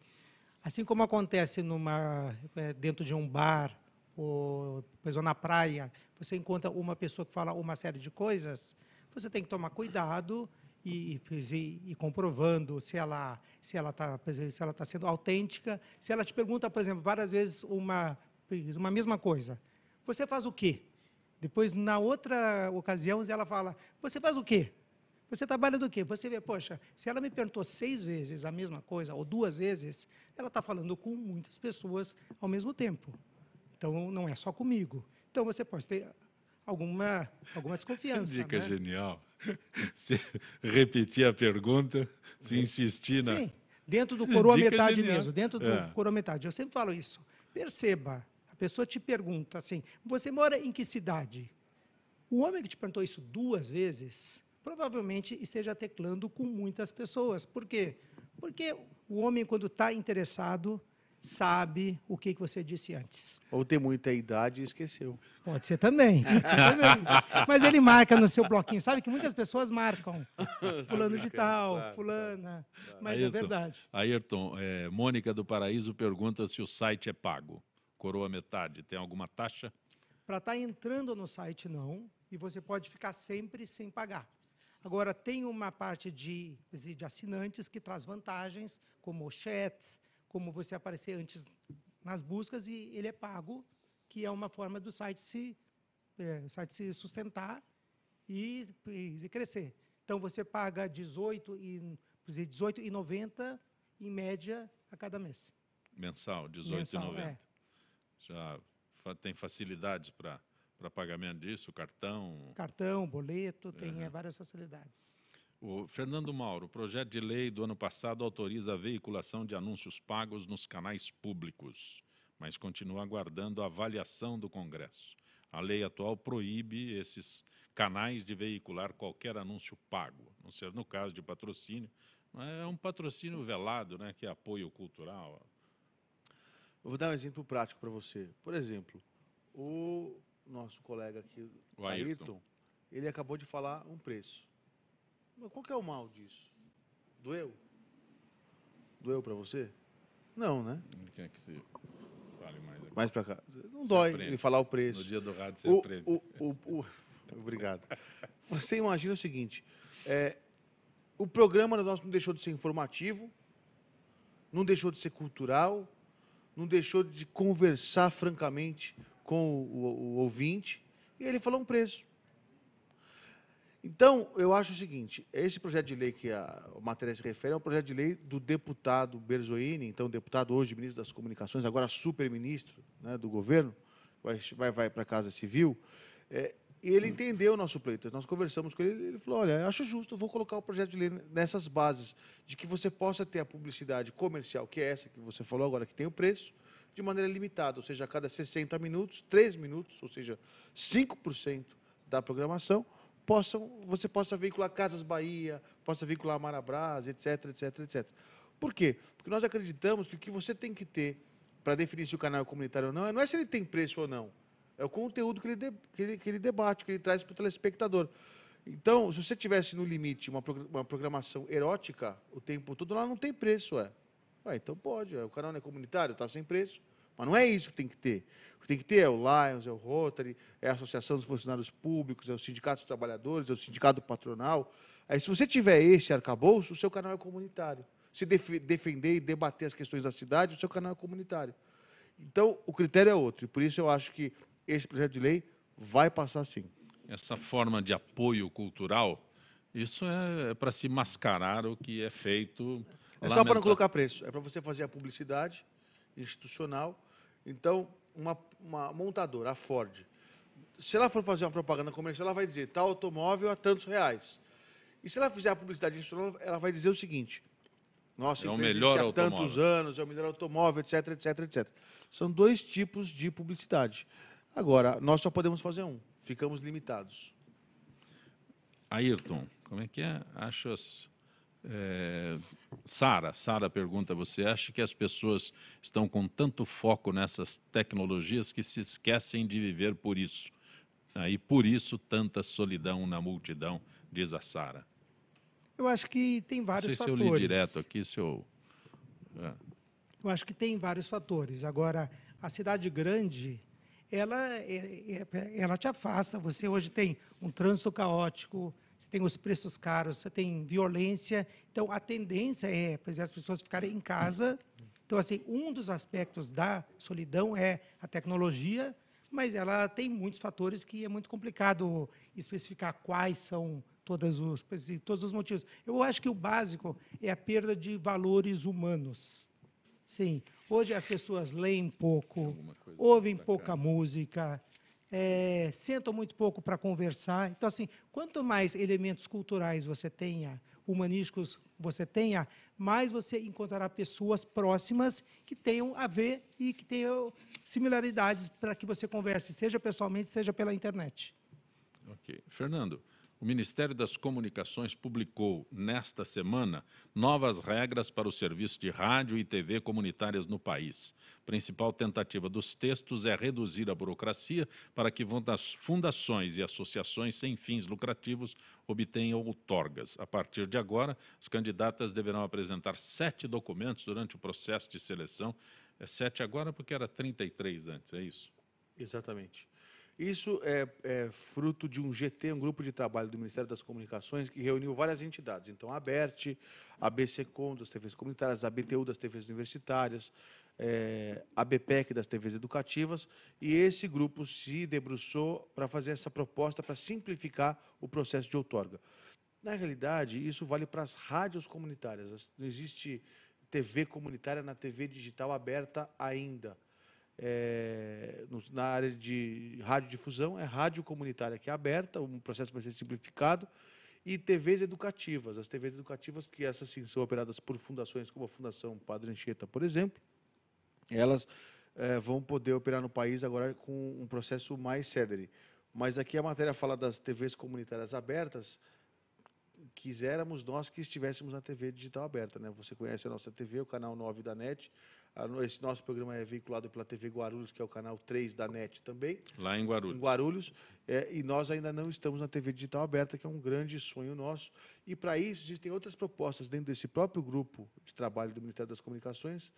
S2: Assim como acontece numa, é, dentro de um bar ou depois na praia, você encontra uma pessoa que fala uma série de coisas, você tem que tomar cuidado e, e, e, comprovando se ela se ela está se ela tá sendo autêntica. Se ela te pergunta, por exemplo, várias vezes uma uma mesma coisa, você faz o quê? Depois, na outra ocasião, ela fala, você faz o quê? Você trabalha do quê? Você vê, poxa, se ela me perguntou seis vezes a mesma coisa, ou duas vezes, ela está falando com muitas pessoas ao mesmo tempo. Então, não é só comigo. Então, você pode ter alguma, alguma desconfiança. Dica é né? genial.
S1: Se repetir a pergunta, se insistir na. Sim,
S2: dentro do coroa Dica metade genial. mesmo, dentro do é. coroa metade. Eu sempre falo isso. Perceba, a pessoa te pergunta assim: você mora em que cidade? O homem que te perguntou isso duas vezes provavelmente esteja teclando com muitas pessoas. Por quê? Porque o homem, quando está interessado, sabe o que, que você disse antes.
S4: Ou tem muita idade e esqueceu. Pode ser também. Pode ser também. Mas ele marca no seu
S2: bloquinho. Sabe que muitas pessoas marcam. Fulano de tal, fulana. Mas é Ayrton, é verdade.
S1: Ayrton, é, Mônica do Paraíso pergunta se o site é pago. Coroa metade, tem alguma taxa?
S2: Para estar tá entrando no site, não. E você pode ficar sempre sem pagar. Agora, tem uma parte de, de assinantes que traz vantagens, como o chat, como você aparecer antes nas buscas e ele é pago, que é uma forma do site se, é, site se sustentar e, e, crescer. Então você paga 18 e 18,90 em média a cada mês.
S1: Mensal, 18,90. É. Já tem facilidades para para pagamento disso, cartão?
S2: Cartão, boleto, tem é, uhum. várias facilidades.
S1: O Fernando Mauro, o projeto de lei do ano passado autoriza a veiculação de anúncios pagos nos canais públicos, mas continua aguardando a avaliação do Congresso. A lei atual proíbe esses canais de veicular qualquer anúncio pago, não ser no caso de patrocínio. É um patrocínio velado, né, que é apoio cultural.
S4: Eu vou dar um exemplo prático para você. Por exemplo, o nosso colega aqui, o Ayrton, Ayrton ele acabou de falar um preço. Qual que é o mal disso? Doeu? Doeu para você? Não, né? Não quer que você fale mais aqui. Mais para cá. Não você dói aprende. falar o preço. No dia do rádio você o, O, o, o... Obrigado. Você imagina o seguinte, é, o programa nosso não deixou de ser informativo, não deixou de ser cultural, não deixou de conversar francamente com o, o, o ouvinte, e ele falou um preço. Então, eu acho o seguinte: esse projeto de lei que a matéria se refere é um projeto de lei do deputado Berzoini, então deputado hoje ministro das Comunicações, agora super-ministro né, do governo, vai, vai, vai para a Casa Civil. É, e ele entendeu o nosso pleito. Nós conversamos com ele, ele falou: olha, acho justo, vou colocar o projeto de lei nessas bases, de que você possa ter a publicidade comercial, que é essa que você falou agora, que tem o preço, de maneira limitada, ou seja, a cada 60 minutos, 3 minutos, ou seja, 5% da programação, possam, você possa veicular Casas Bahia, possa veicular Marabras, etc, etc, etc. Por quê? Porque nós acreditamos que o que você tem que ter para definir se o canal é comunitário ou não, é, não é se ele tem preço ou não. É o conteúdo que ele, de, que ele, que ele debate, que ele traz para o telespectador. Então, se você tivesse no limite uma, uma programação erótica o tempo todo, lá não tem preço, é. então pode, o canal não é comunitário, está sem preço. Mas não é isso que tem que ter que tem que ter, é o Lions, é o Rotary, é a Associação dos Funcionários Públicos, é o Sindicato dos Trabalhadores, é o Sindicato Patronal. Aí, se você tiver esse arcabouço, o seu canal é comunitário. Se def defender e debater as questões da cidade, o seu canal é comunitário. Então, o critério é outro. E por isso eu acho que esse projeto de lei vai passar sim.
S1: Essa forma de apoio cultural, isso é, é para se mascarar o que é feito. É só para não colocar
S4: preço, é para você fazer a publicidade institucional. Então, uma, uma montadora, a Ford, se ela for fazer uma propaganda comercial, ela vai dizer tal tá automóvel a tantos reais. E se ela fizer a publicidade institucional, ela vai dizer o seguinte: nossa, é o melhor há tantos anos, é o melhor automóvel, etc, etc, etc. São dois tipos de publicidade. Agora, nós só podemos fazer um, ficamos limitados.
S1: Ayrton, como é que é? Achas é, Sara, Sara pergunta: você acha que as pessoas estão com tanto foco nessas tecnologias que se esquecem de viver por isso? Aí ah, por isso tanta solidão na multidão, diz a Sara.
S2: Eu acho que tem vários Não sei fatores. Se eu li direto
S1: aqui, se eu. É.
S2: Eu acho que tem vários fatores. Agora, a cidade grande, ela, é, é, ela te afasta. Você hoje tem um trânsito caótico, você tem os preços caros, você tem violência. Então, a tendência é pois, as pessoas ficarem em casa. Então, assim, um dos aspectos da solidão é a tecnologia, mas ela tem muitos fatores que é muito complicado especificar quais são todas os, todos os motivos. Eu acho que o básico é a perda de valores humanos. Sim, hoje as pessoas leem pouco, ouvem pouca música, é, sentam muito pouco para conversar. Então, assim, quanto mais elementos culturais você tenha, humanísticos você tenha, mais você encontrará pessoas próximas que tenham a ver e que tenham similaridades para que você converse, seja pessoalmente, seja pela internet.
S1: Ok. Fernando, o Ministério das Comunicações publicou, nesta semana, novas regras para o serviço de rádio e TV comunitárias no país. A principal tentativa dos textos é reduzir a burocracia para que fundações e associações sem fins lucrativos obtenham outorgas. A partir de agora, as candidatas deverão apresentar sete documentos durante o processo de seleção. É sete agora porque era 33 antes, é isso?
S4: Exatamente. Isso é, é, fruto de um GT, um grupo de trabalho do Ministério das Comunicações, que reuniu várias entidades. Então, a ABERT, a BCCOM das TVs comunitárias, a BTU das TVs universitárias, é, a BPEC das TVs educativas, e esse grupo se debruçou para fazer essa proposta para simplificar o processo de outorga. Na realidade, isso vale para as rádios comunitárias. Não existe TV comunitária na TV digital aberta ainda é, nos, na área de radiodifusão, é rádio comunitária que é aberta, o um processo vai ser simplificado, e TVs educativas. As TVs educativas, que essas sim são operadas por fundações como a Fundação Padre Anchieta, por exemplo, elas é, vão poder operar no país agora com um processo mais cédere. Mas aqui a matéria fala das TVs comunitárias abertas, quiséramos nós que estivéssemos na TV digital aberta. Né? Você conhece a nossa TV, o canal 9 da NET, esse nosso programa é veiculado pela TV Guarulhos, que é o canal 3 da NET também. Lá em Guarulhos. Em Guarulhos. É, e nós ainda não estamos na TV digital aberta, que é um grande sonho nosso. E para isso, existem outras propostas dentro desse próprio grupo de trabalho do Ministério das Comunicações,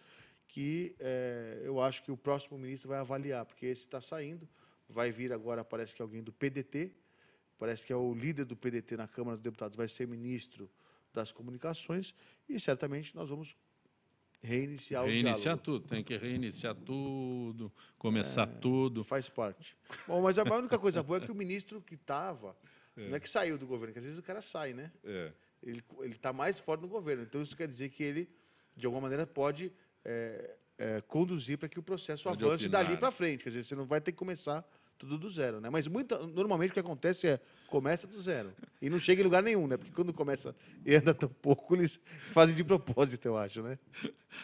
S4: que é, eu acho que o próximo ministro vai avaliar, porque esse está saindo. Vai vir agora, parece que alguém do PDT, parece que é o líder do PDT na Câmara dos Deputados, vai ser ministro das Comunicações. E certamente nós vamos reiniciar, reiniciar
S1: tudo, tem que reiniciar tudo, começar é,
S4: tudo. Faz parte. Bom, mas a única coisa boa é que o ministro que estava, é. não é que saiu do governo, que às vezes o cara sai, né? É. Ele está mais forte no governo. Então isso quer dizer que ele, de alguma maneira, pode é, é, conduzir para que o processo pode avance opinar. dali para né? frente. Quer dizer, você não vai ter que começar tudo do zero, né? Mas muita, normalmente o que acontece é começa do zero e não chega em lugar nenhum, né? Porque quando começa e anda tão pouco, eles fazem de propósito, eu acho, né?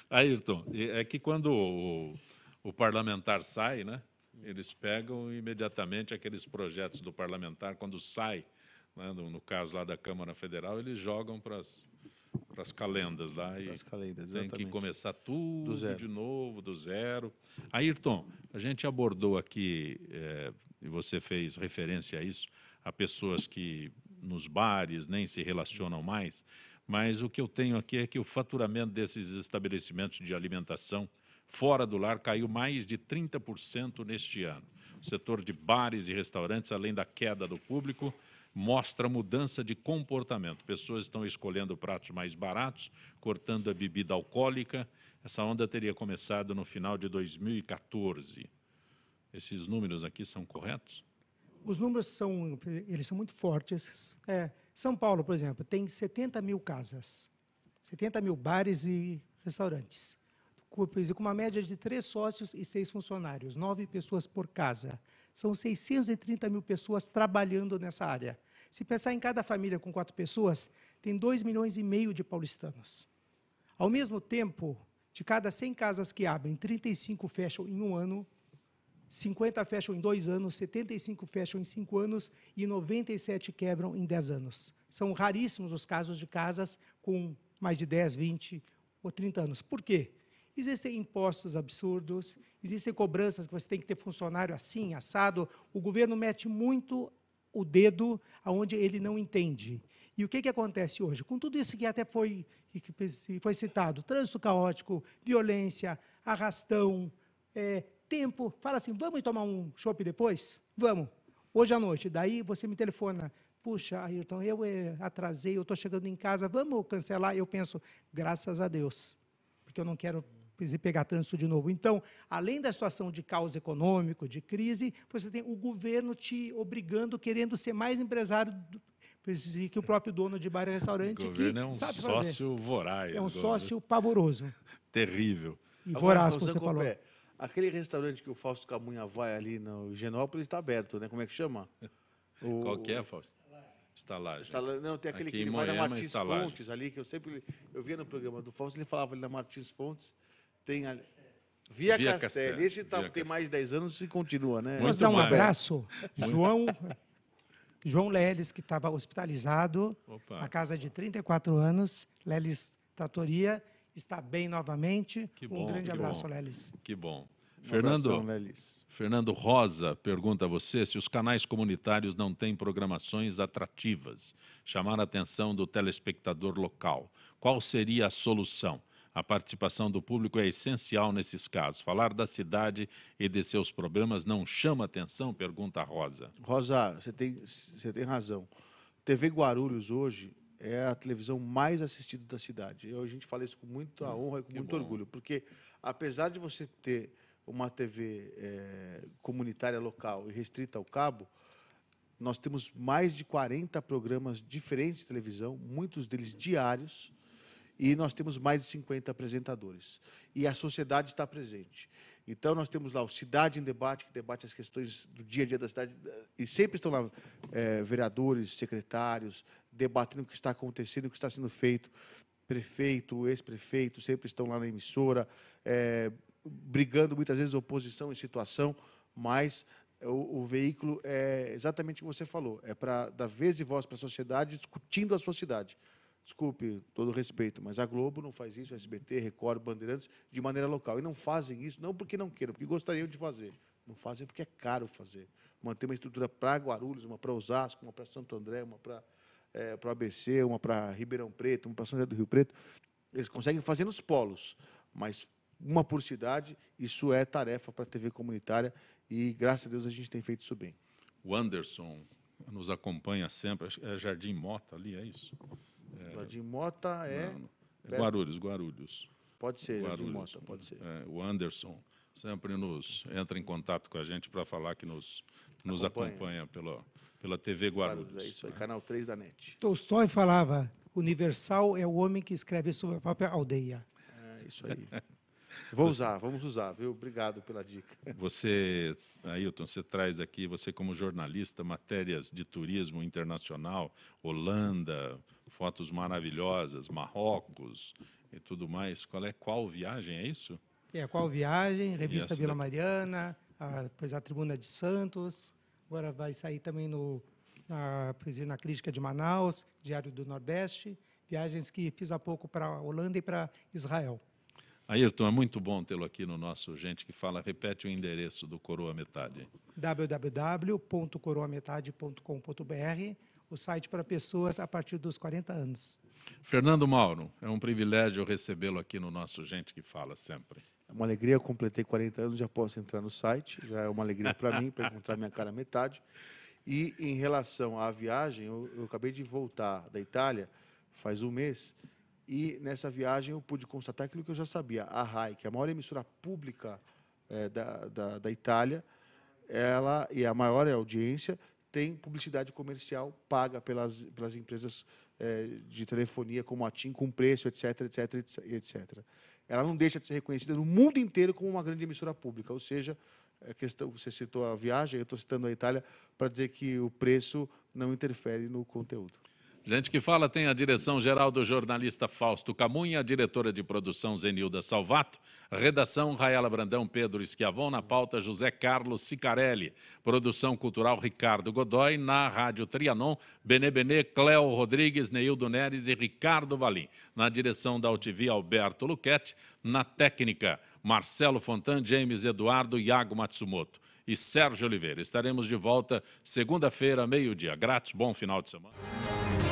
S1: Ayrton, é que quando o, o parlamentar sai, né? Eles pegam imediatamente aqueles projetos do parlamentar, quando sai, né? no, no caso lá da Câmara Federal, eles jogam para as para as calendas lá e calendas, tem que começar tudo de novo do zero. Ayrton, a gente abordou aqui é, e você fez referência a isso a pessoas que nos bares nem se relacionam mais, mas o que eu tenho aqui é que o faturamento desses estabelecimentos de alimentação fora do lar caiu mais de 30% neste ano. O setor de bares e restaurantes, além da queda do público, mostra mudança de comportamento. Pessoas estão escolhendo pratos mais baratos, cortando a bebida alcoólica. Essa onda teria começado no final de 2014. Esses números aqui são corretos?
S2: Os números são, eles são muito fortes. É, são Paulo, por exemplo, tem 70 mil casas, 70 mil bares e restaurantes com uma média de três sócios e seis funcionários, nove pessoas por casa. São 630 mil pessoas trabalhando nessa área. Se pensar em cada família com quatro pessoas, tem 2 milhões e meio de paulistanos. Ao mesmo tempo, de cada 100 casas que abrem, 35 fecham em um ano, 50 fecham em dois anos, 75 fecham em cinco anos e 97 quebram em 10 anos. São raríssimos os casos de casas com mais de 10, 20 ou 30 anos. Por quê? Existem impostos absurdos, existem cobranças que você tem que ter funcionário assim, assado. O governo mete muito o dedo aonde ele não entende. E o que, que acontece hoje? Com tudo isso que até foi, que foi citado, trânsito caótico, violência, arrastão, é, tempo, fala assim, vamos tomar um chopp depois? Vamos, hoje à noite. Daí você me telefona, puxa, Ayrton, eu é, atrasei, eu estou chegando em casa, vamos cancelar? Eu penso, graças a Deus, porque eu não quero se pegar trânsito de novo. Então, além da situação de caos econômico, de crise, você tem o governo te obrigando, querendo ser mais empresário do, que o próprio dono de bar e restaurante. O governo é um sócio voraz. É um sócio pavoroso.
S1: Terrível.
S4: E Agora, voraz, como você falou.
S2: aquele restaurante que o Fausto
S4: Camunha vai ali no Genópolis está aberto, né? Como é que chama? O, Qual que é, Fausto? Estalagem. Estalagem. Não, tem aquele Aqui que ele vai na Martins estalagem. Fontes ali, que eu sempre eu via no programa do Fausto, ele falava ali na Martins Fontes, tem Via, Via Castelli. Castelli. Esse tá, Via tem Castelli. mais de 10 anos e continua, né? Vamos dar um mais. abraço. João,
S2: João Leles, que estava hospitalizado, Opa. na casa de 34 anos, Leles Tatoria, está bem novamente. Que bom, um grande abraço, bom. Leles.
S1: Que bom. Um abração, Fernando Rosa pergunta a você se os canais comunitários não têm programações atrativas, chamar a atenção do telespectador local. Qual seria a solução? A participação do público é essencial nesses casos. Falar da cidade e de seus problemas não chama atenção? Pergunta a Rosa.
S4: Rosa, você tem, você tem razão. TV Guarulhos hoje é a televisão mais assistida da cidade. Eu, a gente fala isso com muita hum, honra e com que muito bom. orgulho, porque apesar de você ter uma TV é, eh, comunitária local e restrita ao cabo, nós temos mais de 40 programas diferentes de televisão, muitos deles diários, e nós temos mais de 50 apresentadores. E a sociedade está presente. Então, nós temos lá o Cidade em Debate, que debate as questões do dia a dia da cidade, eh, e sempre estão lá é, vereadores, secretários, debatendo o que está acontecendo, o que está sendo feito. Prefeito, ex-prefeito, sempre estão lá na emissora, é, brigando muitas vezes oposição em situação, mas o, o, veículo é exatamente o que você falou, é para dar vez e voz para a sociedade, discutindo a sua cidade. Desculpe todo respeito, mas a Globo não faz isso, a SBT, Record, Bandeirantes, de maneira local. E não fazem isso não porque não queiram, porque gostariam de fazer. Não fazem porque é caro fazer. Manter uma estrutura para Guarulhos, uma para Osasco, uma para Santo André, uma para é, o ABC, uma para Ribeirão Preto, uma para São José do Rio Preto. Eles conseguem fazer nos polos, mas uma por cidade, isso é tarefa para a TV comunitária e, graças a Deus, a gente tem feito isso bem.
S1: O Anderson nos acompanha sempre, é Jardim Mota ali, é isso? É. Jardim Mota é. Não, é Guarulhos, Guarulhos.
S4: Pode ser, Guarulhos. Jardim
S1: Mota, pode ser. É, o Anderson sempre nos entra em contato com a gente para falar que nos, nos acompanha, acompanha pela, pela TV Guarulhos. é isso aí, né? canal 3 da
S4: NET.
S2: Tolstói falava: universal é o homem que escreve sobre a própria aldeia.
S4: É isso aí. Vou usar, vamos usar, viu? Obrigado pela dica. Você,
S1: Ailton, você traz aqui, você como jornalista, matérias de turismo internacional, Holanda, fotos maravilhosas, Marrocos e tudo mais. Qual é qual viagem, é isso?
S2: É, qual viagem, revista Vila Mariana, a, depois a Tribuna de Santos, agora vai sair também no, na, na Crítica de Manaus, Diário do Nordeste, viagens que fiz há pouco para a Holanda e para Israel.
S1: Ayrton, é muito bom tê-lo aqui no nosso Gente que Fala. Repete o endereço do Coroa Metade.
S2: www.coroametade.com.br o site para pessoas a partir dos 40 anos.
S1: Fernando Mauro, é um privilégio recebê-lo aqui no
S4: nosso Gente que Fala sempre. É uma alegria, eu completei 40 anos, já posso entrar no site, já é uma alegria para mim, para encontrar minha cara metade. E em relação à viagem, eu, eu acabei de voltar da Itália faz um mês, e nessa viagem eu pude constatar aquilo que eu já sabia. A RAI, que é a maior emissora pública é, da, da, da Itália, ela e a maior audiência, tem publicidade comercial paga pelas, pelas empresas é, de telefonia como a TIM, com preço, etc, etc, etc. Ela não deixa de ser reconhecida no mundo inteiro como uma grande emissora pública, ou seja, a questão, você citou a viagem, eu estou citando a Itália para dizer que o preço não interfere no conteúdo.
S1: Gente que fala tem a direção geral do jornalista Fausto Camunha, a diretora de produção Zenilda Salvato, redação Raela Brandão, Pedro Esquiavon, na pauta José Carlos Sicarelli, produção cultural Ricardo Godoy, na Rádio Trianon, Benê Benê, Cléo Rodrigues, Neildo Neres e Ricardo Valim, na direção da UTV Alberto Luquete, na técnica Marcelo Fontan, James Eduardo, Iago Matsumoto e Sérgio Oliveira. Estaremos de volta segunda-feira, meio-dia. Grátis, bom final de semana.